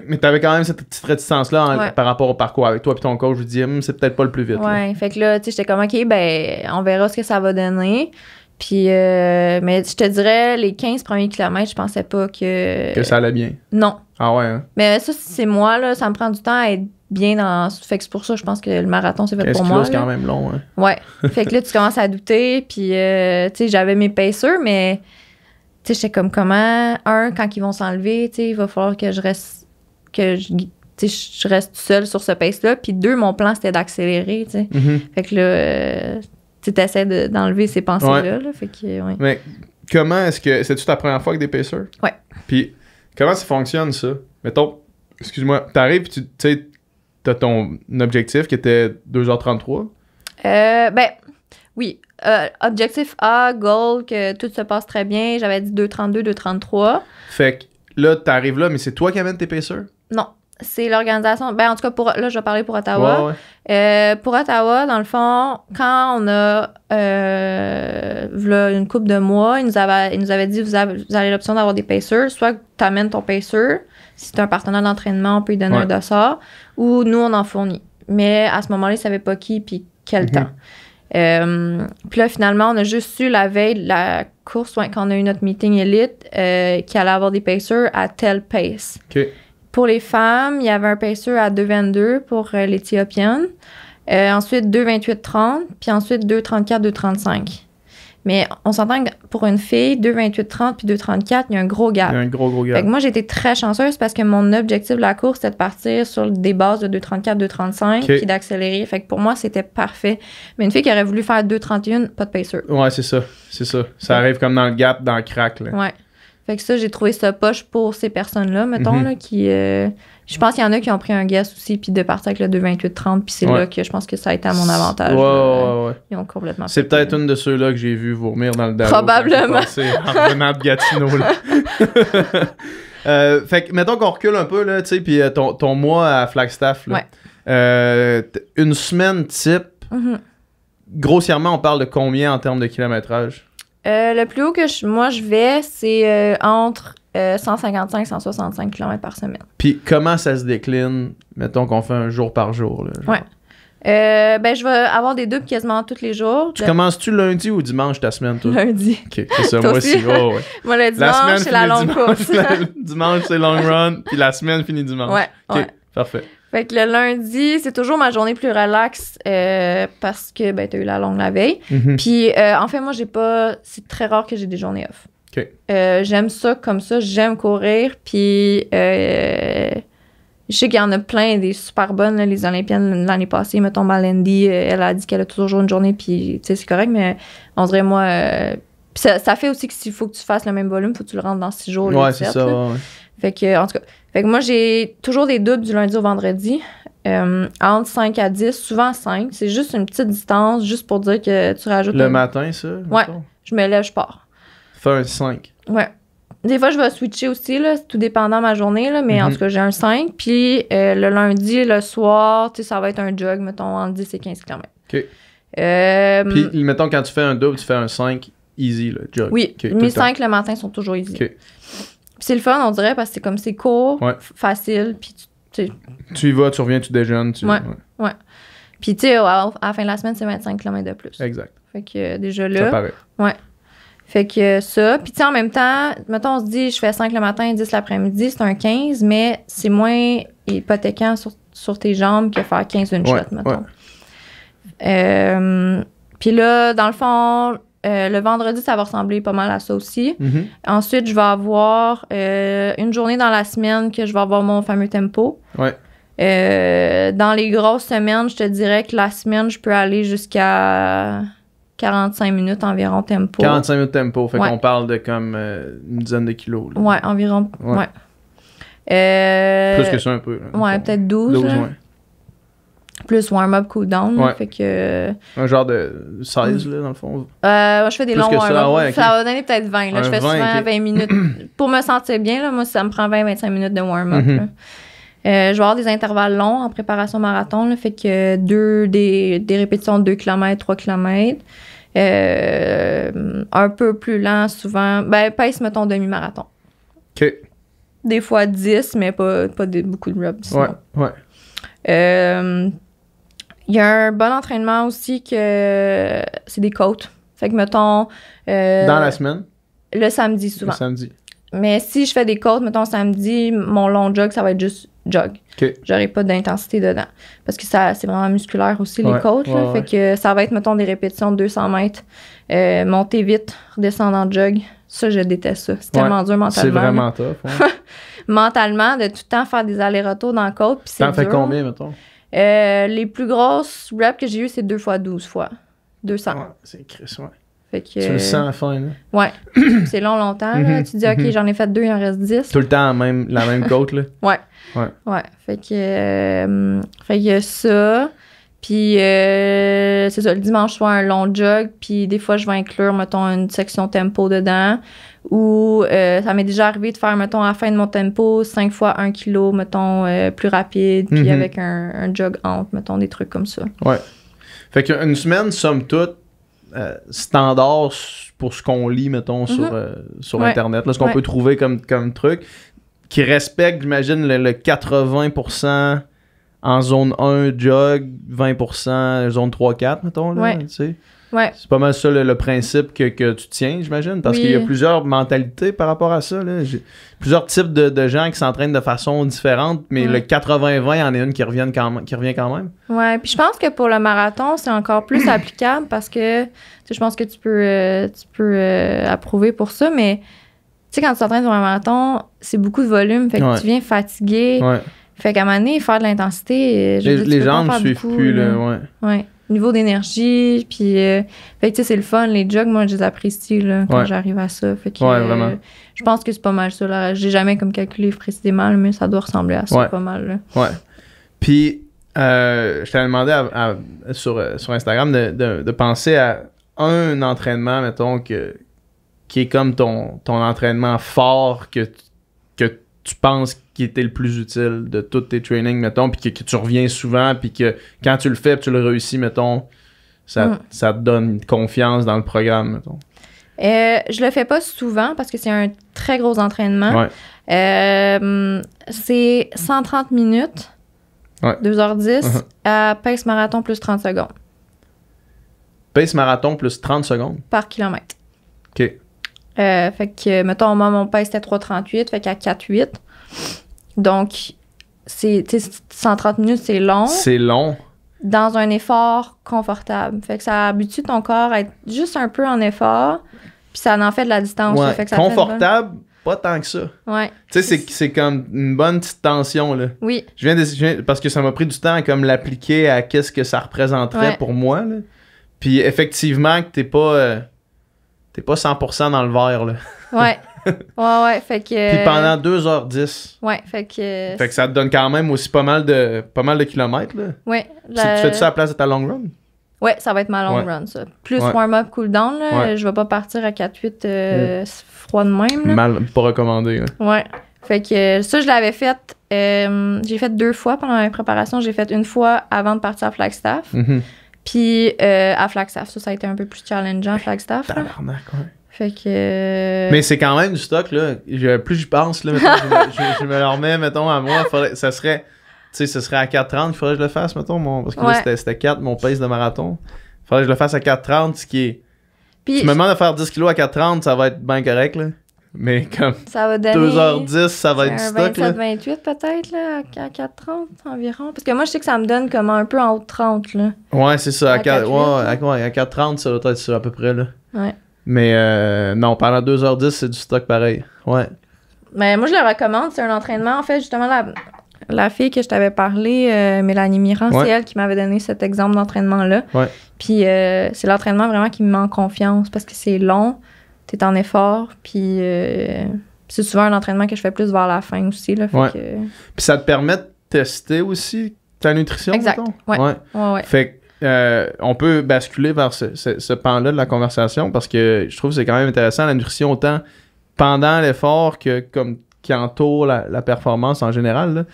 mais t'avais quand même cette petite réticence-là par rapport au parcours avec toi et ton coach. Je dis, hum, c'est peut-être pas le plus vite. Ouais,
fait que là, tu sais, j'étais comme, OK, ben, on verra ce que ça va donner. Puis, euh, mais je te dirais, les 15 premiers kilomètres, je pensais pas que. Que ça allait bien. Non. Ah ouais, hein? Mais ça, c'est moi, là, ça me prend du temps à être bien dans. Fait que c'est pour ça, je pense que le marathon, c'est fait pour moi. C'est quand même long, hein? Ouais. fait que là, tu commences à douter, puis, euh, tu sais, j'avais mes pacers, mais sais, comme comment, un, quand ils vont s'enlever, tu il va falloir que je reste, que je, je reste seule sur ce pace-là. Puis deux, mon plan, c'était d'accélérer, tu sais. Mhm. Fait que là, tu essaies d'enlever ces pensées-là.
Mais comment est-ce que, c'est-tu ta première fois avec des pacers? Ouais. Puis comment ça fonctionne, ça? Mettons, excuse-moi, t'arrives, tu sais, t'as ton objectif qui était 2h33?
Euh, ben, oui. Euh, objectif A, goal, que tout se passe très bien. J'avais dit 2,32, 2,33.
Fait que là, t'arrives là, mais c'est toi qui amènes tes pacers?
Non. C'est l'organisation. Ben, en tout cas, pour, là, je vais parler pour Ottawa. Euh, pour Ottawa, dans le fond, quand on a euh, une coupe de mois, ils nous avaient, nous dit vous avez, l'option d'avoir des pacers. Soit tu amènes ton pacer, si tu un partenaire d'entraînement, on peut lui donner de un ou nous, on en fournit. Mais à ce moment-là, ils ne savaient pas qui puis quel mhm. temps. Euh, puis là, finalement, on a juste su la veille de la course, quand on a eu notre meeting élite, qui euh, qu'il allait avoir des pacers à tel pace. Pour les femmes, il y avait un pacer à 2,22 pour euh, l'Éthiopienne. ensuite, 2,28-30, puis ensuite 2,34-2,35. Mais on s'entend que pour une fille, 2,28-30 puis 2,34, il y a un gros gap. Il y a
un gros, gros gap. Fait que moi,
j'étais très chanceuse parce que mon objectif de la course, c'était de partir sur des bases de 2,34, 2,35 puis d'accélérer. Fait que pour moi, c'était parfait. Mais une fille qui aurait voulu faire 2,31, pas de pacer.
Ouais, c'est ça. C'est ça. Ça arrive comme dans le gap, dans le crack. Là.
Ouais. Fait que ça, j'ai trouvé ça poche pour ces personnes-là, mettons, mhm. là, qui. Euh, je pense qu'il y en a qui ont pris un gaz aussi, puis de partir avec le 2,28-30, puis c'est là que je pense que ça a été à mon avantage.
Ouais, ouais,
Ils ont complètement. C'est
peut-être une de ceux-là que j'ai vu vomir dans le dernier. Probablement. C'est un Gatineau, là. Euh, fait que, mettons qu'on recule un peu, là, tu sais, puis euh, ton, ton, mois à Flagstaff, là. une semaine type, mhm. grossièrement, on parle de combien en termes de kilométrage?
Euh, le plus haut que moi je vais, c'est euh, entre 155 euh, et 165 km par semaine.
Puis comment ça se décline, mettons qu'on fait un jour par jour? Là,
Ouais. ben, je vais avoir des doubles quasiment tous les jours. Tu
commences-tu lundi ou dimanche ta semaine, toi? Lundi. OK, c'est ça, moi aussi. Oh, ouais. moi, le dimanche, c'est la longue course. dimanche, c'est long run, puis la semaine finit dimanche. Ouais, Ok parfait.
Fait que le lundi, c'est toujours ma journée plus relaxe euh, parce que ben, as eu la longue la veille. Mm-hmm. Puis euh, en fait, moi, j'ai pas. C'est très rare que j'ai des journées off. Euh, j'aime ça comme ça. J'aime courir. Puis je sais qu'il y en a plein des super bonnes. les Olympiennes l'année passée, mettons, lundi, elle a dit qu'elle a toujours une journée. Puis c'est correct, mais on dirait, moi. ça, fait aussi que s'il faut que tu fasses le même volume, faut que tu le rentres dans six jours. Ouais, c'est ça. Fait que, en tout cas, fait que moi, j'ai toujours des doubles du lundi au vendredi. Euh, entre 5 à 10, souvent 5. C'est juste une petite distance, juste pour dire que tu rajoutes. Le matin, ça? Ouais. Je me lève, je pars.
Fais un 5.
Ouais. Des fois, je vais switcher aussi, là, tout dépendant de ma journée, mais en mhm. tout cas, j'ai un 5. Puis euh, le lundi, le soir, tu sais, ça va être un jog, mettons, entre 10 et 15 km. OK. Euh, Puis,
mettons, quand tu fais un double, tu fais un 5 easy, le jog. Oui, mes 5
le matin sont toujours easy. OK c'est le fun, on dirait, parce que c'est comme c'est court, facile, puis tu,
tu y vas, tu reviens, tu déjeunes. Tu... Ouais.
ouais. Puis, tu sais, à, la fin de la semaine, c'est 25 km de plus. Exact. Fait que euh, déjà là. Ça paraît. Ouais. Fait que euh, ça. Puis, tu sais, en même temps, mettons, on se dit, je fais 5 le matin, et 10 l'après-midi, c'est un 15, mais c'est moins hypothéquant sur, tes jambes que faire 15 une shot, mettons. Euh, puis là, dans le fond, euh, le vendredi, ça va ressembler pas mal à ça aussi. Mhm. Ensuite, je vais avoir euh, une journée dans la semaine que je vais avoir mon fameux tempo. Ouais. Euh, dans les grosses semaines, je te dirais que la semaine, je peux aller jusqu'à 45 minutes environ tempo. 45 minutes
tempo, fait qu'on parle de comme une dizaine de kilos. Ouais,
environ. Ouais. Plus que ça un peu. ouais, peut-être 12 plus warm-up, cool-down. Fait euh,
Un genre de 16, mm. là, dans le fond.
Euh, je fais des longs warm-up. Ça, va donner peut-être 20. je fais souvent 20 minutes. Pour me sentir bien, moi, ça me prend 20-25 minutes de warm-up. Mhm. Euh, je vais avoir des intervalles longs en préparation marathon. fait que deux, des, répétitions de 2 km, 3 km. un peu plus lent souvent. Ben, pèse, mettons, demi-marathon. OK. Des fois 10, mais pas, beaucoup de reps. Ouais, ouais. Il y a un bon entraînement aussi que euh, c'est des côtes. Fait que, mettons. Euh, dans la semaine? Le samedi, souvent. Le samedi. Mais si je fais des côtes, mettons samedi, mon long jog, ça va être juste jog. J'aurai pas d'intensité dedans. Parce que ça, c'est vraiment musculaire aussi, les côtes. Fait que ça va être, mettons, des répétitions de 200 mètres, euh, monter vite, redescendre en jog. Ça, je déteste ça. C'est tellement dur mentalement. C'est vraiment tough. mentalement, de tout le temps faire des allers-retours dans la côte. T'en fais combien, mettons? Euh, les plus grosses reps que j'ai eues, c'est 2 fois 12 fois. 200. Ouais, c'est Chris, ouais. Fait que,
tu le euh, sens à la là.
Ouais. c'est long, longtemps, là. Mhm, tu dis, OK, mhm. j'en ai fait deux, il en reste 10. Tout le
temps, même, la même côte, là. ouais. Ouais.
Ouais. Fait que, euh, fait que ça. Puis euh, c'est ça, le dimanche, je un long jog, puis des fois, je vais inclure, mettons, une section tempo dedans. Ou euh, ça m'est déjà arrivé de faire, mettons, à la fin de mon tempo, 5 fois 1 kilo, mettons, euh, plus rapide, puis mhm. avec un, un jog entre, mettons, des trucs comme ça.
Ouais. Fait qu'une semaine, somme toute, standard pour ce qu'on lit, mettons, mhm. sur, sur Internet, ce qu'on peut trouver comme, comme truc, qui respecte, j'imagine, le 80% en zone 1, jog, 20%, zone 3-4, mettons. Là, C'est pas mal ça le, principe que, tu tiens, j'imagine, parce qu'il y a plusieurs mentalités par rapport à ça. Là. Plusieurs types de, gens qui s'entraînent de façon différente, mais le 80-20 il y en a une qui, revient quand même, qui revient quand même.
Ouais, puis je pense que pour le marathon, c'est encore plus applicable parce que je pense que tu peux, euh, peux euh, approuver pour ça, mais tu sais, quand tu t'entraînes sur un marathon, c'est beaucoup de volume, fait que tu viens fatigué. Ouais. Fait qu'à un moment donné, faire de l'intensité, euh, les, jambes ne suivent plus, là, ouais. Niveau d'énergie, puis. Euh, fait que, tu c'est le fun. Les jogs, moi, je les apprécie, là, quand j'arrive à ça. Fait que. Ouais, euh, je pense que c'est pas mal ça, là. J'ai jamais, comme, calculé précisément, mais ça doit ressembler à ça, pas mal,
Ouais. Puis, je t'avais demandé sur, sur, Instagram de, penser à un entraînement, mettons, que, qui est comme ton, ton entraînement fort que tu tu penses qui était le plus utile de tous tes trainings, mettons, puis que, tu reviens souvent, puis que quand tu le fais, tu le réussis, mettons, ça, hmm. ça te donne confiance dans le programme, mettons?
Euh, je le fais pas souvent parce que c'est un très gros entraînement. Euh, c'est 130 minutes, 2h10, uh-huh. à pace marathon plus 30 secondes.
Pace marathon plus 30 secondes?
Par kilomètre. OK. Euh, fait que, mettons, moi, mon père, c'était 3,38, fait qu'à 4,8. Donc, c'est, 130 minutes, c'est long. C'est long. Dans un effort confortable. Fait que ça habitue ton corps à être juste un peu en effort, puis ça en fait de la distance. confortable,
pas tant que ça. Ouais. Tu sais, c'est, comme une bonne petite tension, là. Oui. Je viens, parce que ça m'a pris du temps à comme l'appliquer à qu'est-ce que ça représenterait pour moi, là. Puis effectivement, que t'es pas... Euh, t'es pas 100% dans le verre, là.
Ouais. Ouais, ouais, fait que... Puis pendant
2h10.
Ouais, fait que... Euh, fait que
ça te donne quand même aussi pas mal de, pas mal de kilomètres, là.
Ouais. tu fais ça à la place de ta long run? Ouais, ça va être ma long run, ça. Plus warm-up, cool-down, là. Je vais pas partir à 4-8 euh, mm. froid de même, là.
Mal, pas recommandé,
Ouais. Fait que euh, ça, je l'avais fait... j'ai fait deux fois pendant la préparation. J'ai fait une fois avant de partir à Flagstaff. Mm-hmm. Puis euh, à Flagstaff, ça, ça a été un peu plus challengeant à Flagstaff. Fait que. Euh, Mais c'est
quand même du stock, là. plus je pense, là, je, me remets, mettons, à moi. ça serait. Tu sais, ce serait à 4h30 qu'il faudrait que je le fasse, mettons. Mon, parce que c'était là, c'était 4, mon pace de marathon. Il faudrait que je le fasse à 4h30, ce qui est. Puis, tu me demandes de faire 10 kilos à 4h30, ça va être bien correct, là. Mais comme 2h10, ça va être stock.
27-28 peut-être, là, à 4h30 environ. Parce que moi, je sais que ça me donne comme un peu en haut de 30. Là. Ouais, c'est ça. À, 4,
h 30 ça doit être ça à peu près. Là. Ouais. Mais euh, non, pendant 2h10, c'est du stock pareil. Ouais.
Mais moi, je le recommande. C'est un entraînement. En fait, justement, la, fille que je t'avais parlé, euh, Mélanie Mirand, c'est elle qui m'avait donné cet exemple d'entraînement-là. Ouais. Puis euh, c'est l'entraînement vraiment qui me met en confiance parce que c'est long t'es en effort, puis euh, c'est souvent un entraînement que je fais plus vers la fin aussi. Là, Puis
ça te permet de tester aussi ta nutrition, exact. Ouais. Ouais. ouais. Fait euh, on peut basculer vers ce, ce, pan-là de la conversation parce que je trouve que c'est quand même intéressant la nutrition autant pendant l'effort que comme qui entoure la, performance en général. Là.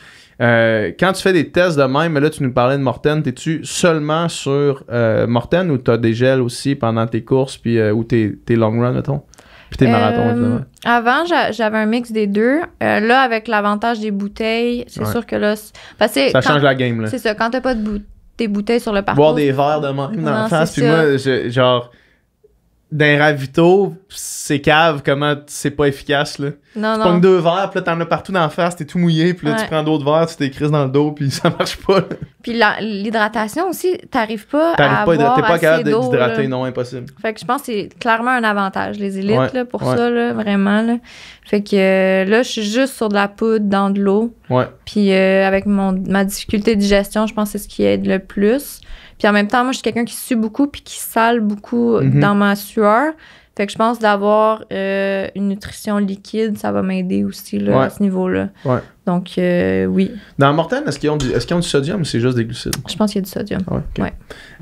Euh, quand tu fais des tests de même, mais là, tu nous parlais de Morten, t'es-tu seulement sur euh, Morten ou t'as des gels aussi pendant tes courses puis, euh, ou tes, tes long runs, mettons? Puis tes marathons, évidemment.
Avant, j'avais un mix des deux. là, avec l'avantage des bouteilles, c'est sûr que là. ça change la game, là. C'est ça. Quand t'as pas de bouteilles sur le parcours. Boire des
verres de même dans face, Puis moi, genre d'un ravito, c'est cave comment c'est pas efficace là. Non, tu prends deux verres, puis là t'en as partout dans la face, t'es tout mouillé, puis là tu prends d'autres verres, tu t'écrises dans le dos, puis ça marche pas.
Puis l'hydratation aussi, t'arrives pas à à pas, d'eau. T'es pas capable d'hydrater, non, impossible. Fait que je pense que c'est clairement un avantage les élites là, pour ça là, vraiment là. Fait que euh, là je suis juste sur de la poudre dans de l'eau. Ouais. Puis euh, avec mon ma difficulté de digestion, je pense que c'est ce qui aide le plus. Puis en même temps, moi, je suis quelqu'un qui sue beaucoup puis qui sale beaucoup mhm. dans ma sueur. Fait que je pense d'avoir euh, une nutrition liquide, ça va m'aider aussi là, à ce niveau-là. Donc, euh,
oui. Dans la Morten, est-ce qu'ils ont, du sodium ou c'est juste des glucides? Je
pense qu'il y a du sodium.
ouais,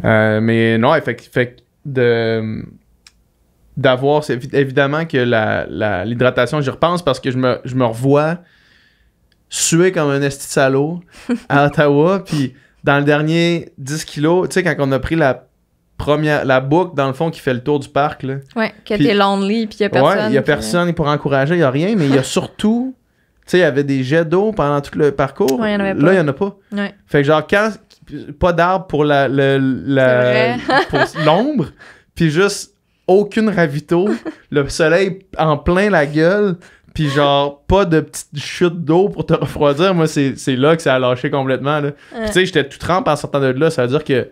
euh, mais non, fait, fait de d'avoir évidemment que la, l'hydratation j'y repense parce que je me, revois suer comme un esti salaud à Ottawa puis dans le dernier 10 kilos, tu sais, quand on a pris la première, la boucle, dans le fond, qui fait le tour du parc, là. Ouais,
que lonely, puis il y a personne. Ouais, il y a personne
pour encourager, il y a rien, mais il y a surtout, tu sais, il y avait des jets d'eau pendant tout le parcours. Ouais, y en avait pas. Là, il y en a pas. Ouais. Fait que genre, quand, pas d'arbre pour la, l'ombre, puis juste aucune ravito, le soleil en plein la gueule, puis genre, pas de petite chute d'eau pour te refroidir. Moi, c'est là que ça a lâché complètement. Là. tu sais, j'étais tout trempe en sortant de là. Ça veut dire que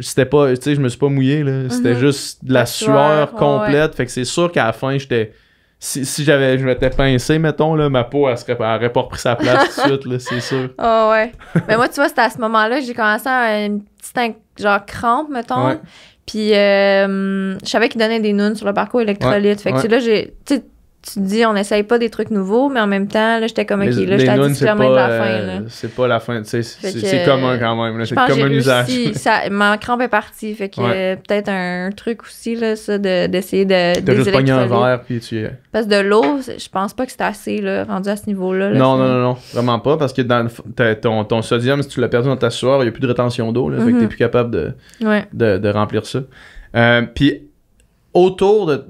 c'était pas, tu sais, je me suis pas mouillé. là. C'était mhm. juste de la, sueur, complète. Fait que c'est sûr qu'à la fin, j'étais. Si, j'avais je m'étais pincé, mettons, là, ma peau, elle, serait, aurait pas repris sa place tout de suite, c'est sûr.
oh, ouais. Mais moi, tu vois, c'était à ce moment-là j'ai commencé à une petite genre crampe, mettons. Puis euh, je savais qu'ils donnaient des nounes sur le parcours électrolyte. Fait que là, j'ai tu te dis, on n'essaye pas des trucs nouveaux, mais en même temps, là, j'étais comme, OK, là, j'étais à pas, de la fin. Euh,
c'est pas la fin, tu sais, c'est commun quand même, c'est une communisation. usage. ça,
ma crampe est partie, fait que peut-être un truc aussi, là, ça, d'essayer de. De, juste pogné un verre, tu Parce que de l'eau, je pense pas que c'est assez, là, rendu à ce niveau-là. non, non, non, non,
vraiment pas, parce que dans ton, ton, sodium, si tu l'as perdu dans ta soirée, il n'y a plus de rétention d'eau, là, fait que t'es mhm. plus capable de, de, de remplir ça. Euh, puis autour de,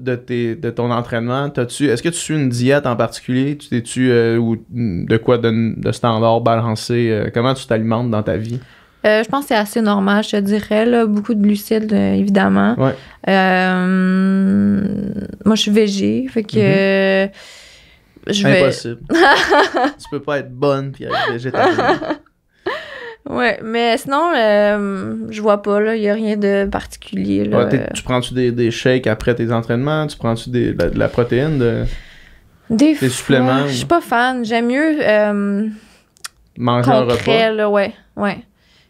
de, ton entraînement, tu est-ce que tu suis une diète en particulier? Tu es tu euh, ou de quoi de, de standard balancé? Euh, comment tu t'alimentes dans ta vie?
Euh, je pense que c'est assez normal, je te dirais. beaucoup de glucides, évidemment. moi, je suis végé. Fait que. Mm-hmm. je Impossible. tu
peux pas être bonne et être végétarienne.
Ouais, mais sinon, euh, je vois pas, là. Il n'y a rien de particulier, là.
tu prends-tu des, shakes après tes entraînements? Tu prends-tu de, la protéine? De, des, suppléments? Je suis
pas fan. J'aime mieux. Euh,
Manger un repas.
ouais. Ouais.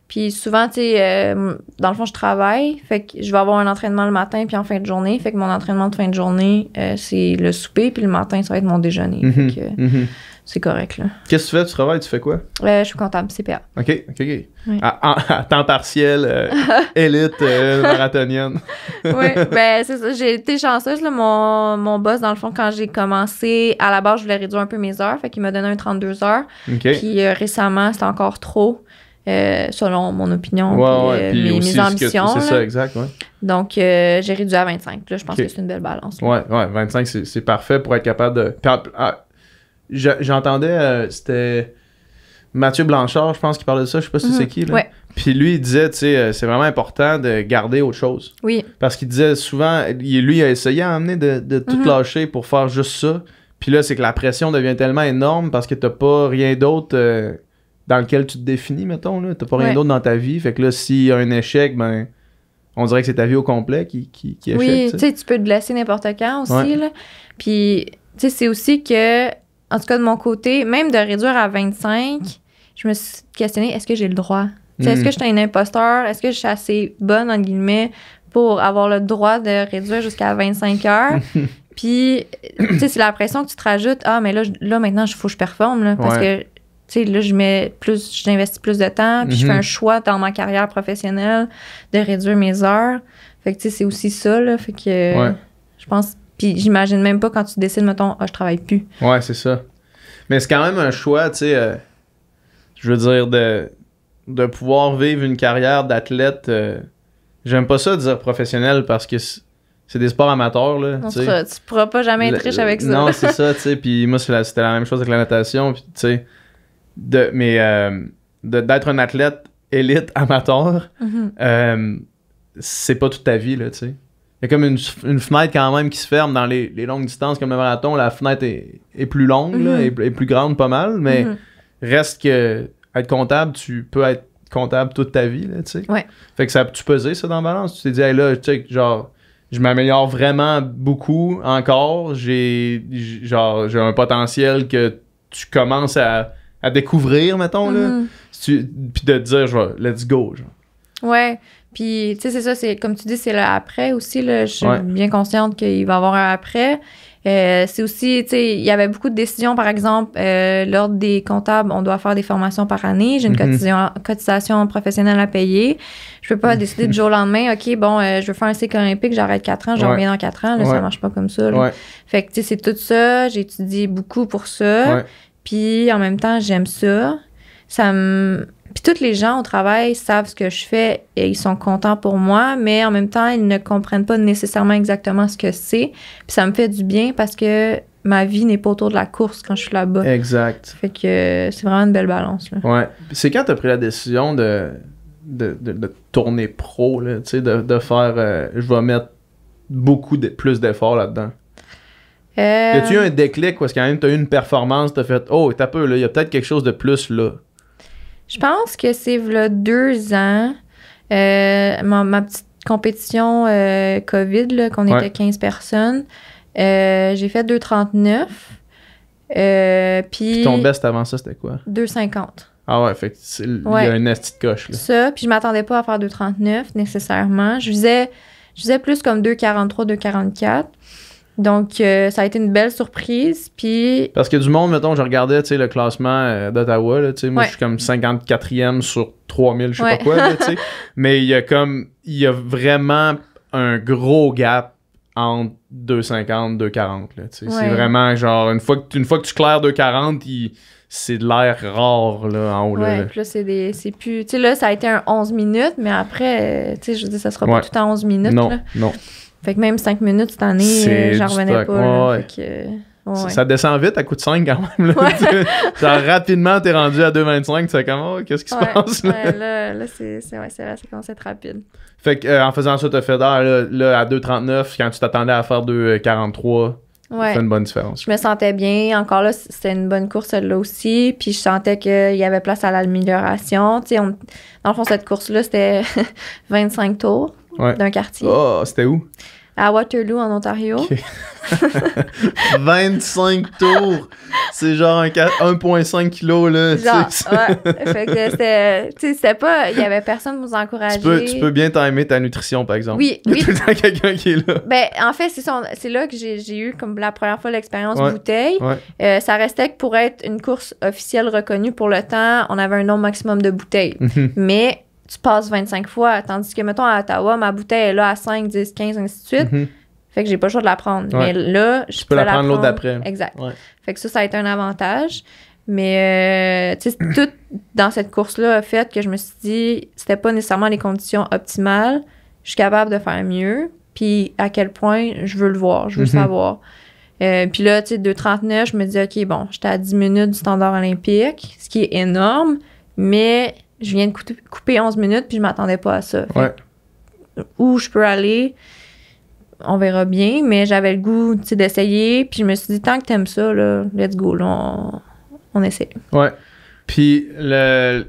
Puis souvent, tu sais, euh, dans le fond, je travaille. Fait que je vais avoir un entraînement le matin puis en fin de journée. Fait que mon entraînement de fin de journée, euh, c'est le souper. Puis le matin, ça va être mon déjeuner. Mhm, fait que euh, mhm. c'est correct,
là. Qu'est-ce que tu fais? Tu travailles? Tu fais quoi?
je suis comptable, CPA.
OK, OK, OK. À, temps partiel, élite marathonienne. oui, ben
c'est ça. J'ai été chanceuse, là. Mon, boss, dans le fond, quand j'ai commencé, à la base, je voulais réduire un peu mes heures. Fait qu'il m'a donné un 32 heures. OK. Puis récemment, c'était encore trop. Euh, selon mon opinion, et euh, mes, ambitions. C'est ça, exact. Donc, euh, j'ai réduit à 25. Là, je pense que c'est une belle balance.
Oui, ouais, 25, c'est parfait pour être capable de. Ah, j'entendais, c'était Mathieu Blanchard, je pense, qui parlait de ça. Je sais pas si c'est mhm. qui. Là. Puis lui, il disait, tu c'est vraiment important de garder autre chose. Oui. Parce qu'il disait souvent, lui, il a essayé à amener de, tout mhm. lâcher pour faire juste ça. Puis là, c'est que la pression devient tellement énorme parce que t'as pas rien d'autre dans lequel tu te définis, mettons. Tu n'as pas rien d'autre dans ta vie. Fait que là, s'il y a un échec, ben, on dirait que c'est ta vie au complet qui, qui, qui Oui, tu sais,
tu peux te blesser n'importe quand aussi. Puis, tu sais, c'est aussi que, en tout cas, de mon côté, même de réduire à 25, je me suis questionnée est-ce que j'ai le droit Est-ce que mhm. je suis un imposteur Est-ce que je suis assez bonne, entre guillemets, pour avoir le droit de réduire jusqu'à 25 heures Puis, tu sais, c'est la pression que tu te rajoutes. Ah, mais là, maintenant, il faut que je performe, parce que sais, là, je mets plus, j'investis plus de temps, puis je fais un mhm. choix dans ma carrière professionnelle de réduire mes heures. Fait que, tu sais, c'est aussi ça, là. Fait que, je pense, puis j'imagine même pas quand tu décides, mettons, ah, je travaille plus.
Ouais, c'est ça. Mais c'est quand même un choix, tu sais, euh, je veux dire, de, de pouvoir vivre une carrière d'athlète. Euh, j'aime pas ça dire professionnel parce que c'est des sports amateurs, là. tu pourras pas jamais être riche avec ça. Non, c'est ça, tu sais. Puis moi, c'était la, la même chose avec la natation, puis tu sais de, mais euh, d'être un athlète élite amateur, mhm. euh, c'est pas toute ta vie, là, tu sais. Il y a comme une, fenêtre quand même qui se ferme dans les, longues distances, comme le marathon, la fenêtre est, plus longue, mhm. et est, plus grande pas mal, mais mhm. reste que être comptable, tu peux être comptable toute ta vie, là, tu sais. Fait que ça tu pesais ça dans la balance. Tu t'es dit, là, tu sais, genre, je m'améliore vraiment beaucoup encore. J'ai, genre, j'ai un potentiel que tu commences à à découvrir, mettons, là. Mhm. Puis de dire, genre, let's go, genre.
Ouais. Puis, tu sais, c'est ça, c'est comme tu dis, c'est l'après aussi. Là, je suis bien consciente qu'il va y avoir un après. Euh, c'est aussi, tu sais, il y avait beaucoup de décisions, par exemple, euh, lors des comptables, on doit faire des formations par année. J'ai une mhm. cotisation, professionnelle à payer. Je peux pas mhm. décider du jour au lendemain, OK, bon, euh, je veux faire un cycle olympique, j'arrête 4 ans, je reviens dans 4 ans. ça marche pas comme ça. Fait que, tu sais, c'est tout ça. J'ai étudié beaucoup pour ça. Puis en même temps, j'aime ça. Ça me. Puis tous les gens au travail savent ce que je fais et ils sont contents pour moi, mais en même temps, ils ne comprennent pas nécessairement exactement ce que c'est. Puis ça me fait du bien parce que ma vie n'est pas autour de la course quand je suis là-bas. Exact. Fait que euh, c'est vraiment une belle balance. Là.
Ouais. C'est quand tu as pris la décision de, de, tourner pro, là, de, de faire euh, je vais mettre beaucoup de, plus d'efforts là-dedans.
Euh... tu eu un
déclic parce que quand même t'as eu une performance, t'as fait Oh, t'as peu, là, y a peut-être quelque chose de plus là?
Je pense que c'est deux ans. Euh, ma, petite compétition euh, COVID, là, qu'on était 15 personnes, euh, j'ai fait 2,39. puis, puis ton best
avant ça, c'était quoi? 2,50. Ah ouais, fait il y a une esti coche. Là.
Ça, puis je m'attendais pas à faire 2,39 nécessairement. Je faisais, je faisais plus comme 2,43, 2,44. Donc, euh, ça a été une belle surprise. Puis.
Parce que du monde, mettons, je regardais le classement euh, d'Ottawa. Moi, je suis comme 54e sur 3000, je sais pas quoi. Là, mais il y a comme. Il y a vraiment un gros gap entre 2,50 2,40. C'est vraiment genre. Une fois que, une fois que tu claires 2,40, c'est de l'air rare là, en haut. Ouais,
là, c'est des. C'est plus. là, ça a été un 11 minutes, mais après, euh, tu sais, je dis, ça sera pas tout en 11 minutes. Non, non. Fait que même cinq minutes cette année, euh, j'en revenais pas.
Ça, descend vite à coup de 5 quand même. genre rapidement, t'es rendu à 2,25, tu sais comment? Oh, qu'est-ce qui se passe?
Là, là, c'est vrai, ça rapide.
Fait que, euh, en faisant ça, as fait là, à 2,39, quand tu t'attendais à faire 2,43, c'est une bonne différence.
Je me sentais bien. Encore là, c'était une bonne course là aussi. Puis je sentais qu'il y avait place à l'amélioration. On... Dans le fond, cette course-là, c'était 25 tours d'un quartier. Oh, c'était où? à Waterloo, en Ontario.
25 tours! C'est genre 1,5 kg, là. Genre, ouais.
c'était pas... Il y avait personne pour nous encourager. Tu peux, bien
t'aimer ta nutrition, par exemple. Oui, oui. tout le quelqu'un qui est là.
Ben, en fait, c'est là que j'ai eu, comme la première fois, l'expérience bouteille. Euh, ça restait que pour être une course officielle reconnue pour le temps, on avait un nombre maximum de bouteilles. Mhm. Mais tu passes 25 fois. Tandis que, mettons, à Ottawa, ma bouteille est là à 5, 10, 15, ainsi de suite. Mhm. Fait que j'ai pas le choix de la prendre. Mais là, je peux la prendre l'autre d'après. Exact. Fait que ça, ça a été un avantage. Mais, euh, tu sais, tout dans cette course-là a fait que je me suis dit, c'était pas nécessairement les conditions optimales. Je suis capable de faire mieux. Puis à quel point je veux le voir, je veux mhm. savoir. Euh, puis là, tu sais, 2h39, je me dis, OK, bon, j'étais à 10 minutes du standard olympique, ce qui est énorme, mais je viens de couper 11 minutes, puis je m'attendais pas à ça. Où je peux aller, on verra bien, mais j'avais le goût d'essayer, puis je me suis dit, tant que t'aimes ça, là, let's go, on, on essaie.
Ouais. Puis,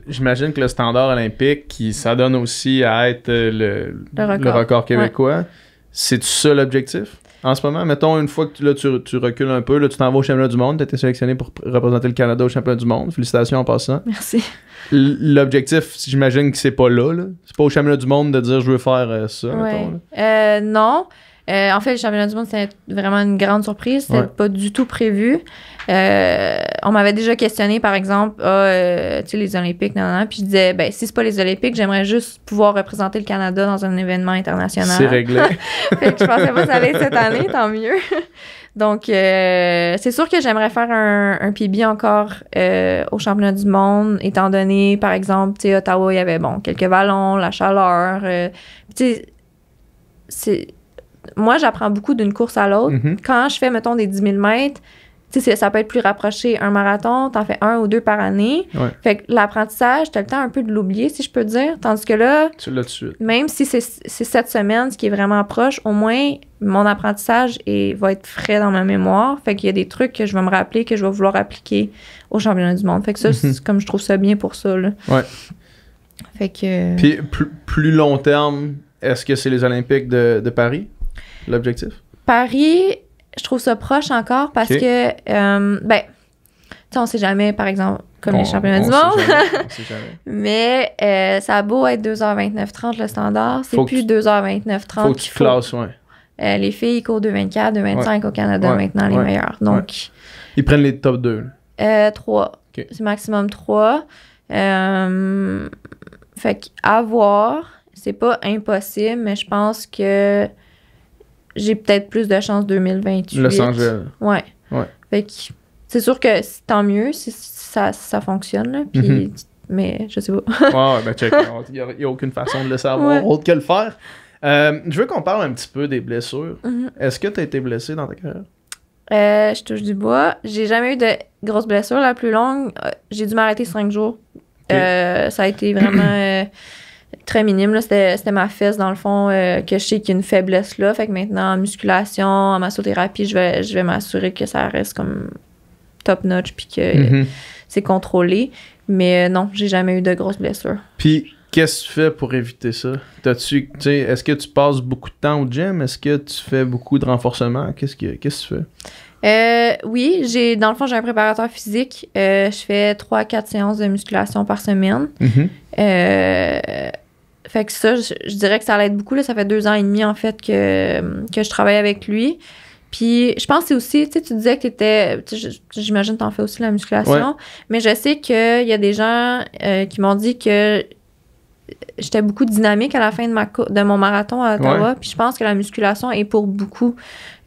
j'imagine que le standard olympique, qui s'adonne aussi à être euh, le, record. québécois, c'est-tu ça l'objectif? En ce moment, mettons, une fois que tu, tu, recules un peu, là, tu t'en vas au championnat du monde, tu as été sélectionné pour représenter le Canada au championnat du monde. Félicitations en passant. Merci. L'objectif, j'imagine que c'est pas là. là. C'est pas au championnat du monde de dire je veux faire euh, ça.
Euh, non. Euh, en fait, le championnat du monde, c'est vraiment une grande surprise. C'était pas du tout prévu. Euh, on m'avait déjà questionné, par exemple, ah, euh, tu les Olympiques, non, non, Puis je disais, ben, si c'est pas les Olympiques, j'aimerais juste pouvoir représenter le Canada dans un événement international. C'est réglé. fait que je pensais pas que ça allait être cette année, tant mieux. Donc, euh, c'est sûr que j'aimerais faire un, un PB encore au championnat du monde, étant donné, par exemple, tu Ottawa, il y avait, bon, quelques vallons, la chaleur. c'est... Moi, j'apprends beaucoup d'une course à l'autre. Mm-hmm. Quand je fais, mettons, des 10 000 mètres, tu sais, ça peut être plus rapproché. Un marathon, t'en fais un ou deux par année. Fait que l'apprentissage, t'as le temps un peu de l'oublier, si je peux dire. Tandis que là, même si c'est cette semaine, ce qui est vraiment proche, au moins, mon apprentissage est, va être frais dans ma mémoire. Fait qu'il y a des trucs que je vais me rappeler, que je vais vouloir appliquer au championnat du monde. Fait que ça, mhm. comme je trouve ça bien pour ça. Là. Ouais. Fait que... Euh, Puis
plus, plus long terme, est-ce que c'est les Olympiques de, de Paris, l'objectif?
Paris, je trouve ça proche encore parce que, euh, ben, tu sais, on sait jamais, par exemple, comme les championnats du monde. Mais euh, ça a beau être 2h29-30 le standard, c'est plus 2h29-30. Faut que tu classes, euh, les filles courent coûtent h 25 au Canada maintenant, les meilleurs meilleures. Donc.
Ils prennent les top 2.
3. C'est maximum 3. fait que c'est pas impossible, mais je pense que j'ai peut-être plus de chance 2028. Los Angeles. Ouais. ouais. Fait c'est sûr que tant mieux si ça, ça fonctionne. Mhm. Mais je sais pas. ouais, ben
Il n'y a, aucune façon de le savoir autre que le faire. Euh, je veux qu'on parle un petit peu des blessures. Mhm. Est-ce que tu as été blessé dans ta carrière?
Euh, je touche du bois. J'ai jamais eu de grosse blessure. La plus longue, euh, j'ai dû m'arrêter cinq jours. ça a été vraiment. très minime. c'était, ma fesse, dans le fond, euh, que je sais qu'il y a une faiblesse là. Fait que maintenant, en musculation, en massothérapie, je vais, je vais m'assurer que ça reste comme top notch puis que mm-hmm. c'est contrôlé. Mais euh, non, j'ai jamais eu de grosses blessures.
Puis, qu'est-ce que tu fais pour éviter ça? est-ce que tu passes beaucoup de temps au gym? Est-ce que tu fais beaucoup de renforcement? Qu'est-ce que, tu fais?
Euh, oui, j'ai dans le fond, j'ai un préparateur physique. je fais 3 4 séances de musculation par semaine. Mm-hmm. Fait que ça, je, dirais que ça l'aide beaucoup. Ça fait deux ans et demi, en fait, que, je travaille avec lui. Puis je pense que c'est aussi, tu sais, tu disais que t'étais, j'imagine que t'en fais aussi la musculation, mais je sais qu'il y a des gens euh, qui m'ont dit que j'étais beaucoup dynamique à la fin de, ma, de mon marathon à Ottawa. Puis je pense que la musculation est pour beaucoup.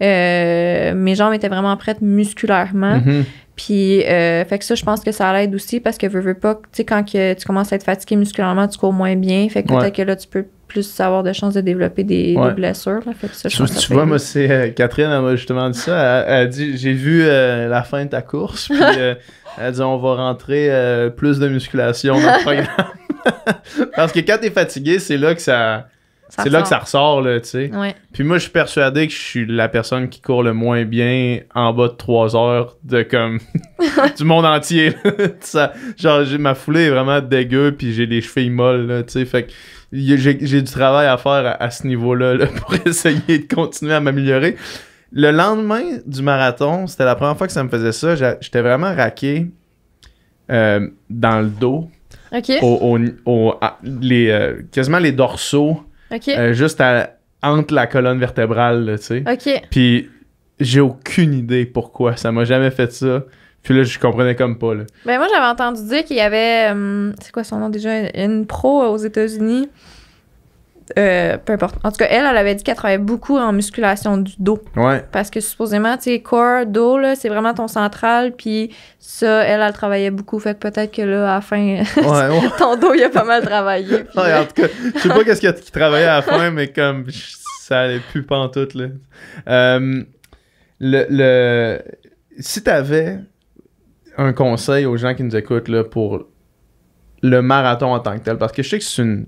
Euh, mes jambes étaient vraiment prêtes musculairement. Mm-hmm. Puis, euh, fait que ça, je pense que ça l'aide aussi parce que veux, veux pas, tu sais, quand que tu commences à être fatigué musculairement, tu cours moins bien. Fait que là, tu peux plus avoir de chances de développer des, blessures. fait ça, vois, moi,
c'est euh, Catherine, elle m'a justement dit ça. Elle, dit J'ai vu euh, la fin de ta course, puis euh, elle a dit On va rentrer plus de musculation dans le programme. parce que quand t'es fatigué, c'est là que ça c'est là que ça ressort, là, tu sais. Puis moi, je suis persuadé que je suis la personne qui court le moins bien en bas de trois heures de comme du monde entier. ça, genre, ma foulée est vraiment dégueu, puis j'ai des cheveux molles, tu sais. Fait que j'ai du travail à faire à, ce niveau-là pour essayer de continuer à m'améliorer. Le lendemain du marathon, c'était la première fois que ça me faisait ça. J'étais vraiment raqué euh, dans le dos. OK. les, euh, quasiment les dorsaux euh, juste entre la colonne vertébrale, tu sais. Puis j'ai aucune idée pourquoi. Ça m'a jamais fait ça. Puis là, je comprenais comme pas. Là.
Ben moi, j'avais entendu dire qu'il y avait, euh, c'est quoi son nom déjà, une pro aux États-Unis euh, peu importe. En tout cas, elle, elle avait dit qu'elle travaillait beaucoup en musculation du dos. Ouais. Parce que supposément, tu sais, corps, dos, là, c'est vraiment ton central. Puis ça, elle, elle travaillait beaucoup. Fait que peut-être que là, à la fin, ton dos, il a pas mal travaillé.
en tout cas, je sais pas qu'est-ce qu'il travaillait à la fin, mais comme ça allait plus pas en tout, là. Euh, le, le... Si t'avais un conseil aux gens qui nous écoutent, là, pour le marathon en tant que tel, parce que je sais que c'est une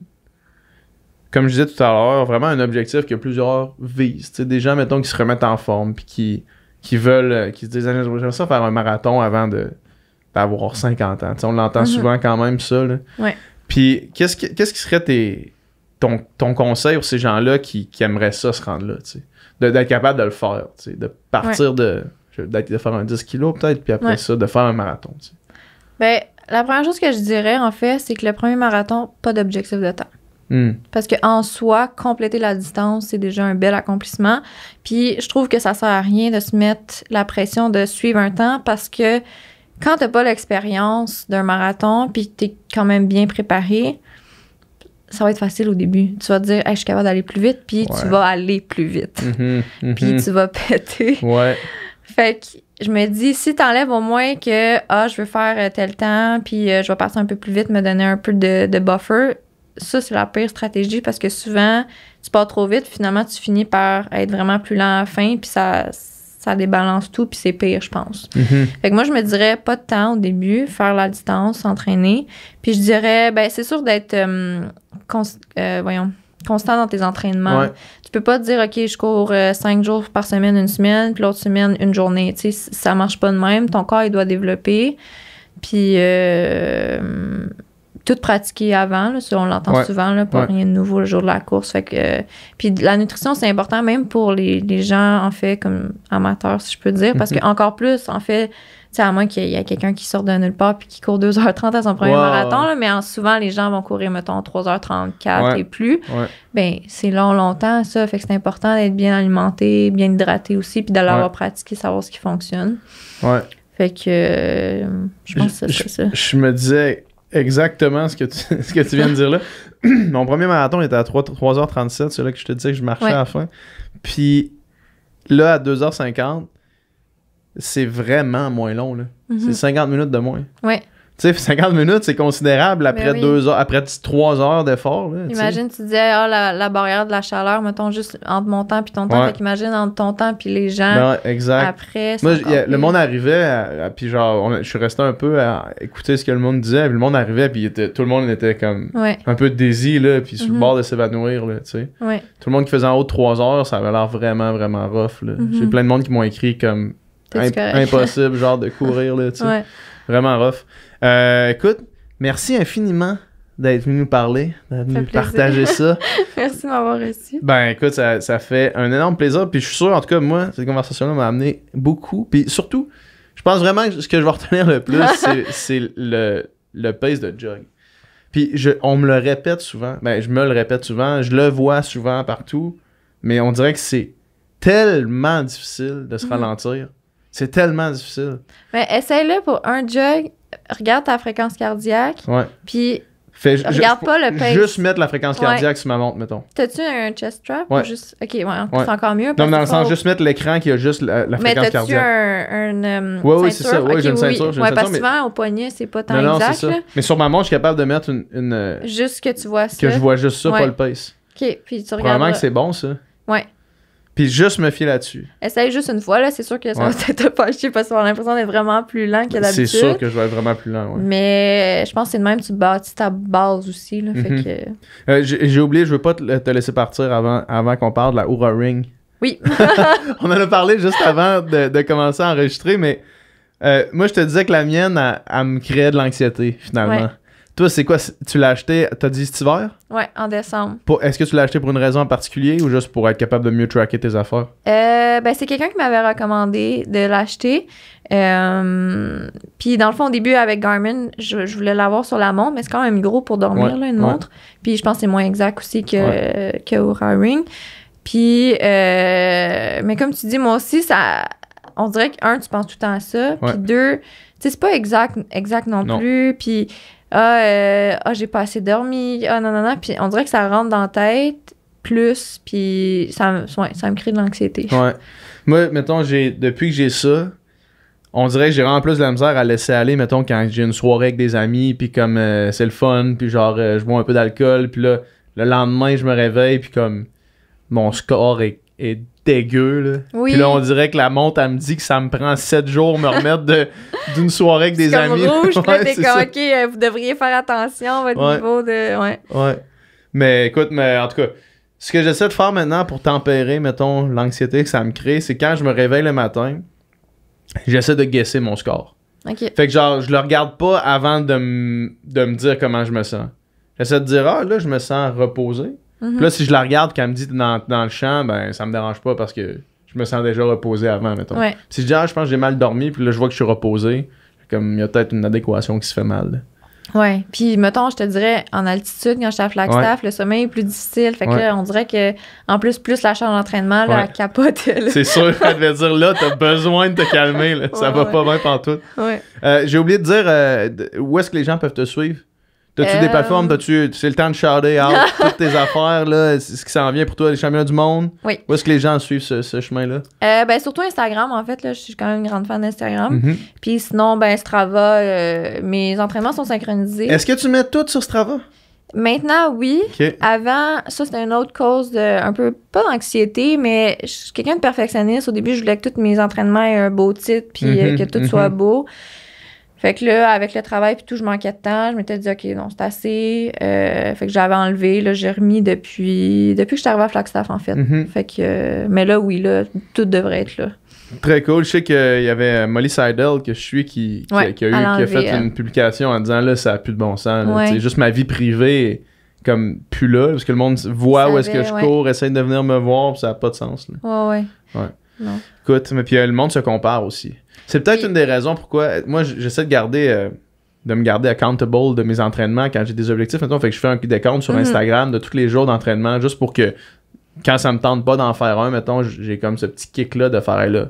comme je disais tout à l'heure, vraiment un objectif que plusieurs visent. des gens, mettons, qui se remettent en forme, puis qui, qui veulent, euh, qui se disent, ah, j'aimerais ça faire un marathon avant de, d'avoir 50 ans. on l'entend mhm. souvent quand même, ça. Puis, qu'est-ce qui, qu'est-ce qui serait tes, ton, ton conseil pour ces gens-là qui, qui, aimeraient ça se rendre là, d'être capable de le faire, de partir de, de faire un 10 kg peut-être, puis après ça, de faire un marathon.
Bien, la première chose que je dirais, en fait, c'est que le premier marathon, pas d'objectif de temps. Hmm. Parce Parce qu'en soi, compléter la distance, c'est déjà un bel accomplissement. Puis je trouve que ça sert à rien de se mettre la pression de suivre un temps parce que quand t'as pas l'expérience d'un marathon, puis t'es quand même bien préparé, ça va être facile au début. Tu vas te dire, je suis capable d'aller plus vite, puis tu vas aller plus vite.
Mm-hmm, mm-hmm. Puis tu
vas péter. Ouais. Fait que je me dis, si tu t'enlèves au moins que, ah, je veux faire euh, tel temps, puis euh, je vais passer un peu plus vite, me donner un peu de, de buffer, ça, c'est la pire stratégie parce que souvent, tu pars trop vite, finalement, tu finis par être vraiment plus lent à la fin, puis ça, débalance tout, puis c'est pire, je pense. Mm-hmm. Fait que moi, je me dirais pas de temps au début, faire la distance, s'entraîner. Puis je dirais, ben c'est sûr d'être, euh, euh, voyons, constant dans tes entraînements. Tu peux pas te dire, OK, je cours euh, cinq jours par semaine, une semaine, puis l'autre semaine, une journée. Tu sais, ça marche pas de même. Ton corps, il doit développer. Puis tout pratiquer avant. on l'entend souvent, là, pas rien de nouveau le jour de la course. Fait que, euh, puis la nutrition, c'est important même pour les, gens, en fait, comme amateurs, si je peux dire, parce que mhm. encore plus, en fait, à moins qu'il y ait quelqu'un qui sort de nulle part puis qui court 2h30 à son premier marathon, mais souvent, les gens vont courir, mettons, 3h34 et plus. Ben, c'est long, longtemps, ça. Fait que c'est important d'être bien alimenté, bien hydraté aussi, puis d'aller l'avoir pratiqué, savoir ce qui fonctionne. Ouais. Fait que euh, je pense que c'est ça.
Je me disais, exactement ce que tu, ce que tu viens de dire là. Mon premier marathon était à 3, h 37 c'est là que je te disais que je marchais à la fin. Puis là, à 2h50, c'est vraiment moins long. Là. C'est 50 mhm. minutes de moins. Ouais. Tu sais, 50 minutes, c'est considérable après ben deux heures, après trois heures d'effort. Imagine,
tu disais, ah, la, la, barrière de la chaleur, mettons juste entre mon temps et ton temps. Ouais. entre ton temps puis les gens.
Ben après, Moi, le monde arrivait, puis genre, je suis resté un peu à écouter ce que le monde disait, puis le monde arrivait, puis tout le monde était comme un peu dési, là, puis sur le mhm. bord de s'évanouir, tu sais. Tout le monde qui faisait en haut de trois heures, ça avait l'air vraiment, vraiment rough, mhm. J'ai plein de monde qui m'ont écrit comme impossible, genre, de courir, là, tu Vraiment rough. Euh, écoute, merci infiniment d'être venu nous parler, d'être venu partager ça.
Merci d'avoir m'avoir reçu.
Ben écoute, ça, ça, fait un énorme plaisir. Puis je suis sûr, en tout cas, moi, cette conversation-là m'a amené beaucoup. Puis surtout, je pense vraiment que ce que je vais retenir le plus, c'est le, le pace de jog. Puis je, on me le répète souvent. Ben je me le répète souvent. Je le vois souvent partout. Mais on dirait que c'est tellement difficile de se mm-hmm. ralentir. C'est tellement difficile.
Mais ben, essaye-le pour un jog, regarde ta fréquence cardiaque. Ouais.
Puis Fais, regarde je, pas le pace. Juste mettre la fréquence cardiaque sur ma montre, mettons.
T'as-tu un chest strap ouais. juste... Ok, ouais, c'est encore mieux. Non, mais dans le sens, juste
mettre l'écran qui a juste la, fréquence cardiaque. Mais t'as-tu
un, un Oui, euh, oui, c'est ça. Oui, j'ai une ceinture. ouais, parce que souvent, au poignet, c'est pas tant exact.
Mais sur ma montre, je suis capable de mettre une... une... Euh, juste
que tu vois ça. Que je vois juste ça, pas le pace. Ok, puis tu regardes... Probablement que c'est bon, ça.
Ouais. Puis juste me fier là-dessus.
Essaye juste une fois, là. C'est sûr que ça va peut-être pas chier parce qu'on a l'impression d'être vraiment plus lent que d'habitude. C'est sûr
que je vais être vraiment plus lent, ouais.
Mais euh, je pense que c'est de même, tu bâtis ta base aussi, là. Fait mhm. que...
Euh, j'ai oublié, je veux pas te, laisser partir avant, avant qu'on parle de la Oura Ring. Oui. On en a parlé juste avant de, commencer à enregistrer, mais euh, moi, je te disais que la mienne, elle, me créait de l'anxiété, finalement. Ouais. Toi, c'est quoi Tu l'as acheté, t'as dit cet hiver
Ouais, en décembre.
Est-ce que tu l'as acheté pour une raison en particulier ou juste pour être capable de mieux tracker tes affaires
euh, ben, C'est quelqu'un qui m'avait recommandé de l'acheter. Euh, puis, dans le fond, au début, avec Garmin, je, je voulais l'avoir sur la montre, mais c'est quand même gros pour dormir, là, une montre. Puis, je pense que c'est moins exact aussi que, Ring. Puis, euh, mais comme tu dis, moi aussi, ça, on dirait que, un, tu penses tout le temps à ça. Puis, deux, tu sais, c'est pas exact, exact non. plus. Puis ah, euh, ah j'ai pas assez dormi, ah non, non, non. Puis on dirait que ça rentre dans la tête plus, puis ça, ça me crée de l'anxiété.
Ouais. Moi, mettons, depuis que j'ai ça, on dirait que j'ai vraiment plus de la misère à laisser aller, mettons, quand j'ai une soirée avec des amis, puis comme euh, c'est le fun, puis genre euh, je bois un peu d'alcool, puis là, le lendemain, je me réveille, puis comme mon score est dégueu. Là. Oui. Puis là, on dirait que la montre, elle me dit que ça me prend sept jours me remettre d'une soirée avec des amis. Rouge, OK, euh,
vous devriez faire attention à votre niveau de.
Ouais. Mais écoute, mais en tout cas, ce que j'essaie de faire maintenant pour tempérer, mettons, l'anxiété que ça me crée, c'est quand je me réveille le matin, j'essaie de guesser mon score. OK. Fait que genre, je le regarde pas avant de, de me dire comment je me sens. J'essaie de dire, ah là, je me sens reposé. Puis là, si je la regarde quand elle me dit dans, dans le champ, ben ça me dérange pas parce que je me sens déjà reposé avant, mettons. Si je dis, ah, je pense que j'ai mal dormi, puis là, je vois que je suis reposé, comme il y a peut-être une adéquation qui se fait mal.
Oui. Ouais. Puis, mettons, je te dirais, en altitude, quand suis à Flagstaff, le sommeil est plus difficile. Fait que on dirait que, en plus, plus la charge d'entraînement, là, capote. C'est sûr, je
devais dire, là, t'as besoin de te calmer. Là. Ça va pas bien pantoute. tout. Euh, j'ai oublié de dire, euh, où est-ce que les gens peuvent te suivre? T'as-tu des plateformes? Euh, c'est le temps de charder out toutes tes affaires, là, ce qui s'en vient pour toi, les championnats du monde? Oui. Où est-ce que les gens suivent ce, chemin-là?
Euh, ben, surtout Instagram, en fait, je suis quand même une grande fan d'Instagram. Mm-hmm. Puis sinon, ben, Strava, euh, mes entraînements sont synchronisés. Est-ce que tu
mets tout sur Strava?
Maintenant, oui. Avant, ça, c'était une autre cause de un peu, pas d'anxiété, mais je suis quelqu'un de perfectionniste. Au début, je voulais que tous mes entraînements aient un beau titre, puis mm-hmm. que tout mm-hmm. soit beau. Fait que là, avec le travail puis tout, je manquais de temps. Je m'étais dit, OK, non, c'est assez. Euh, fait que j'avais enlevé. Là, j'ai remis depuis, depuis que je suis à Flagstaff, en fait. Mm-hmm. Fait que, euh, mais là, oui, là, tout devrait être là.
Très cool. Je sais qu'il y avait euh, Molly Seidel que je suis qui, a, eu, qui a, fait une publication en disant là, ça n'a plus de bon sens. c'est Juste ma vie privée comme plus là, parce que le monde voit où est-ce que je cours, essaie de venir me voir, ça n'a pas de sens. Ouais, Ouais, ouais. Non. Écoute, mais puis euh, le monde se compare aussi. C'est peut-être une des raisons pourquoi euh, moi j'essaie de garder euh, de me garder accountable de mes entraînements quand j'ai des objectifs. Maintenant, fait que je fais un décompte sur mhm. Instagram de tous les jours d'entraînement juste pour que quand ça me tente pas d'en faire un, mettons, j'ai comme ce petit kick là de faire là.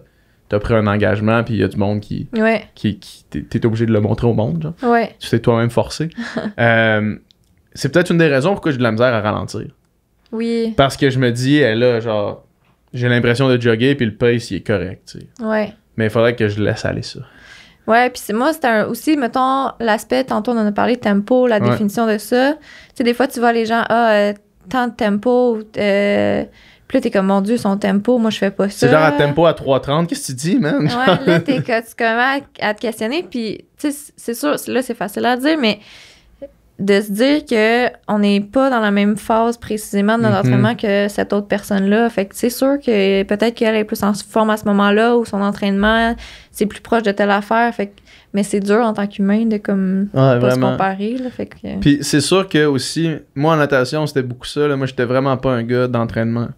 T'as pris un engagement, puis il y a du monde qui. qui, T'es obligé de le montrer au monde. Genre. Ouais. Tu t'es toi-même forcé. c'est peut-être une des raisons pourquoi j'ai de la misère à ralentir. Oui. Parce que je me dis, elle là, genre, j'ai l'impression de jogger, puis le pace, il est correct. sais. Ouais. Mais il faudrait que je laisse aller ça.
Ouais, puis c'est moi, c'est aussi, mettons, l'aspect, tantôt on en a parlé, tempo, la définition de ça. Tu sais, des fois, tu vois les gens, ah, euh, tant de tempo, euh, puis là, t'es comme, mon Dieu, son tempo, moi, je fais pas ça. C'est genre à tempo
à 3.30, qu'est-ce que tu dis, man? Ouais, là, t'es
comme, à, à te questionner, puis, tu sais, c'est sûr, là, c'est facile à dire, mais de se dire que on n'est pas dans la même phase précisément de notre mhm. entraînement que cette autre personne-là. Fait que c'est sûr que peut-être qu'elle est plus en forme à ce moment-là ou son entraînement, c'est plus proche de telle affaire. Fait mais c'est dur en tant qu'humain de comme pas se comparer. Puis
c'est sûr que aussi, moi en natation, c'était beaucoup ça. Là. Moi, j'étais vraiment pas un gars d'entraînement.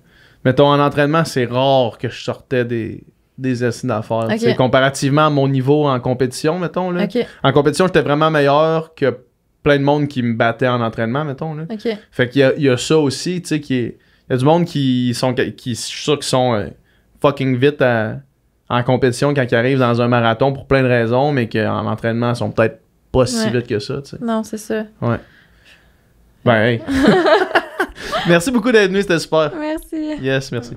Mettons, en entraînement, c'est rare que je sortais des, des essais d'affaires. Comparativement à mon niveau en compétition, mettons. Là. En compétition, j'étais vraiment meilleur que plein de monde qui me battait en entraînement, mettons. Là. OK. Fait qu'il y, a, ça aussi, tu sais, qui Il y a du monde qui sont. qui, je suis sûr qu'ils sont euh, fucking vite en compétition quand ils arrivent dans un marathon pour plein de raisons, mais qu'en entraînement, ils sont peut-être pas si vite que ça, tu sais. Non, c'est ça. Ouais. Ben, hey. Merci beaucoup d'être venu, c'était super. Merci. Yes, merci.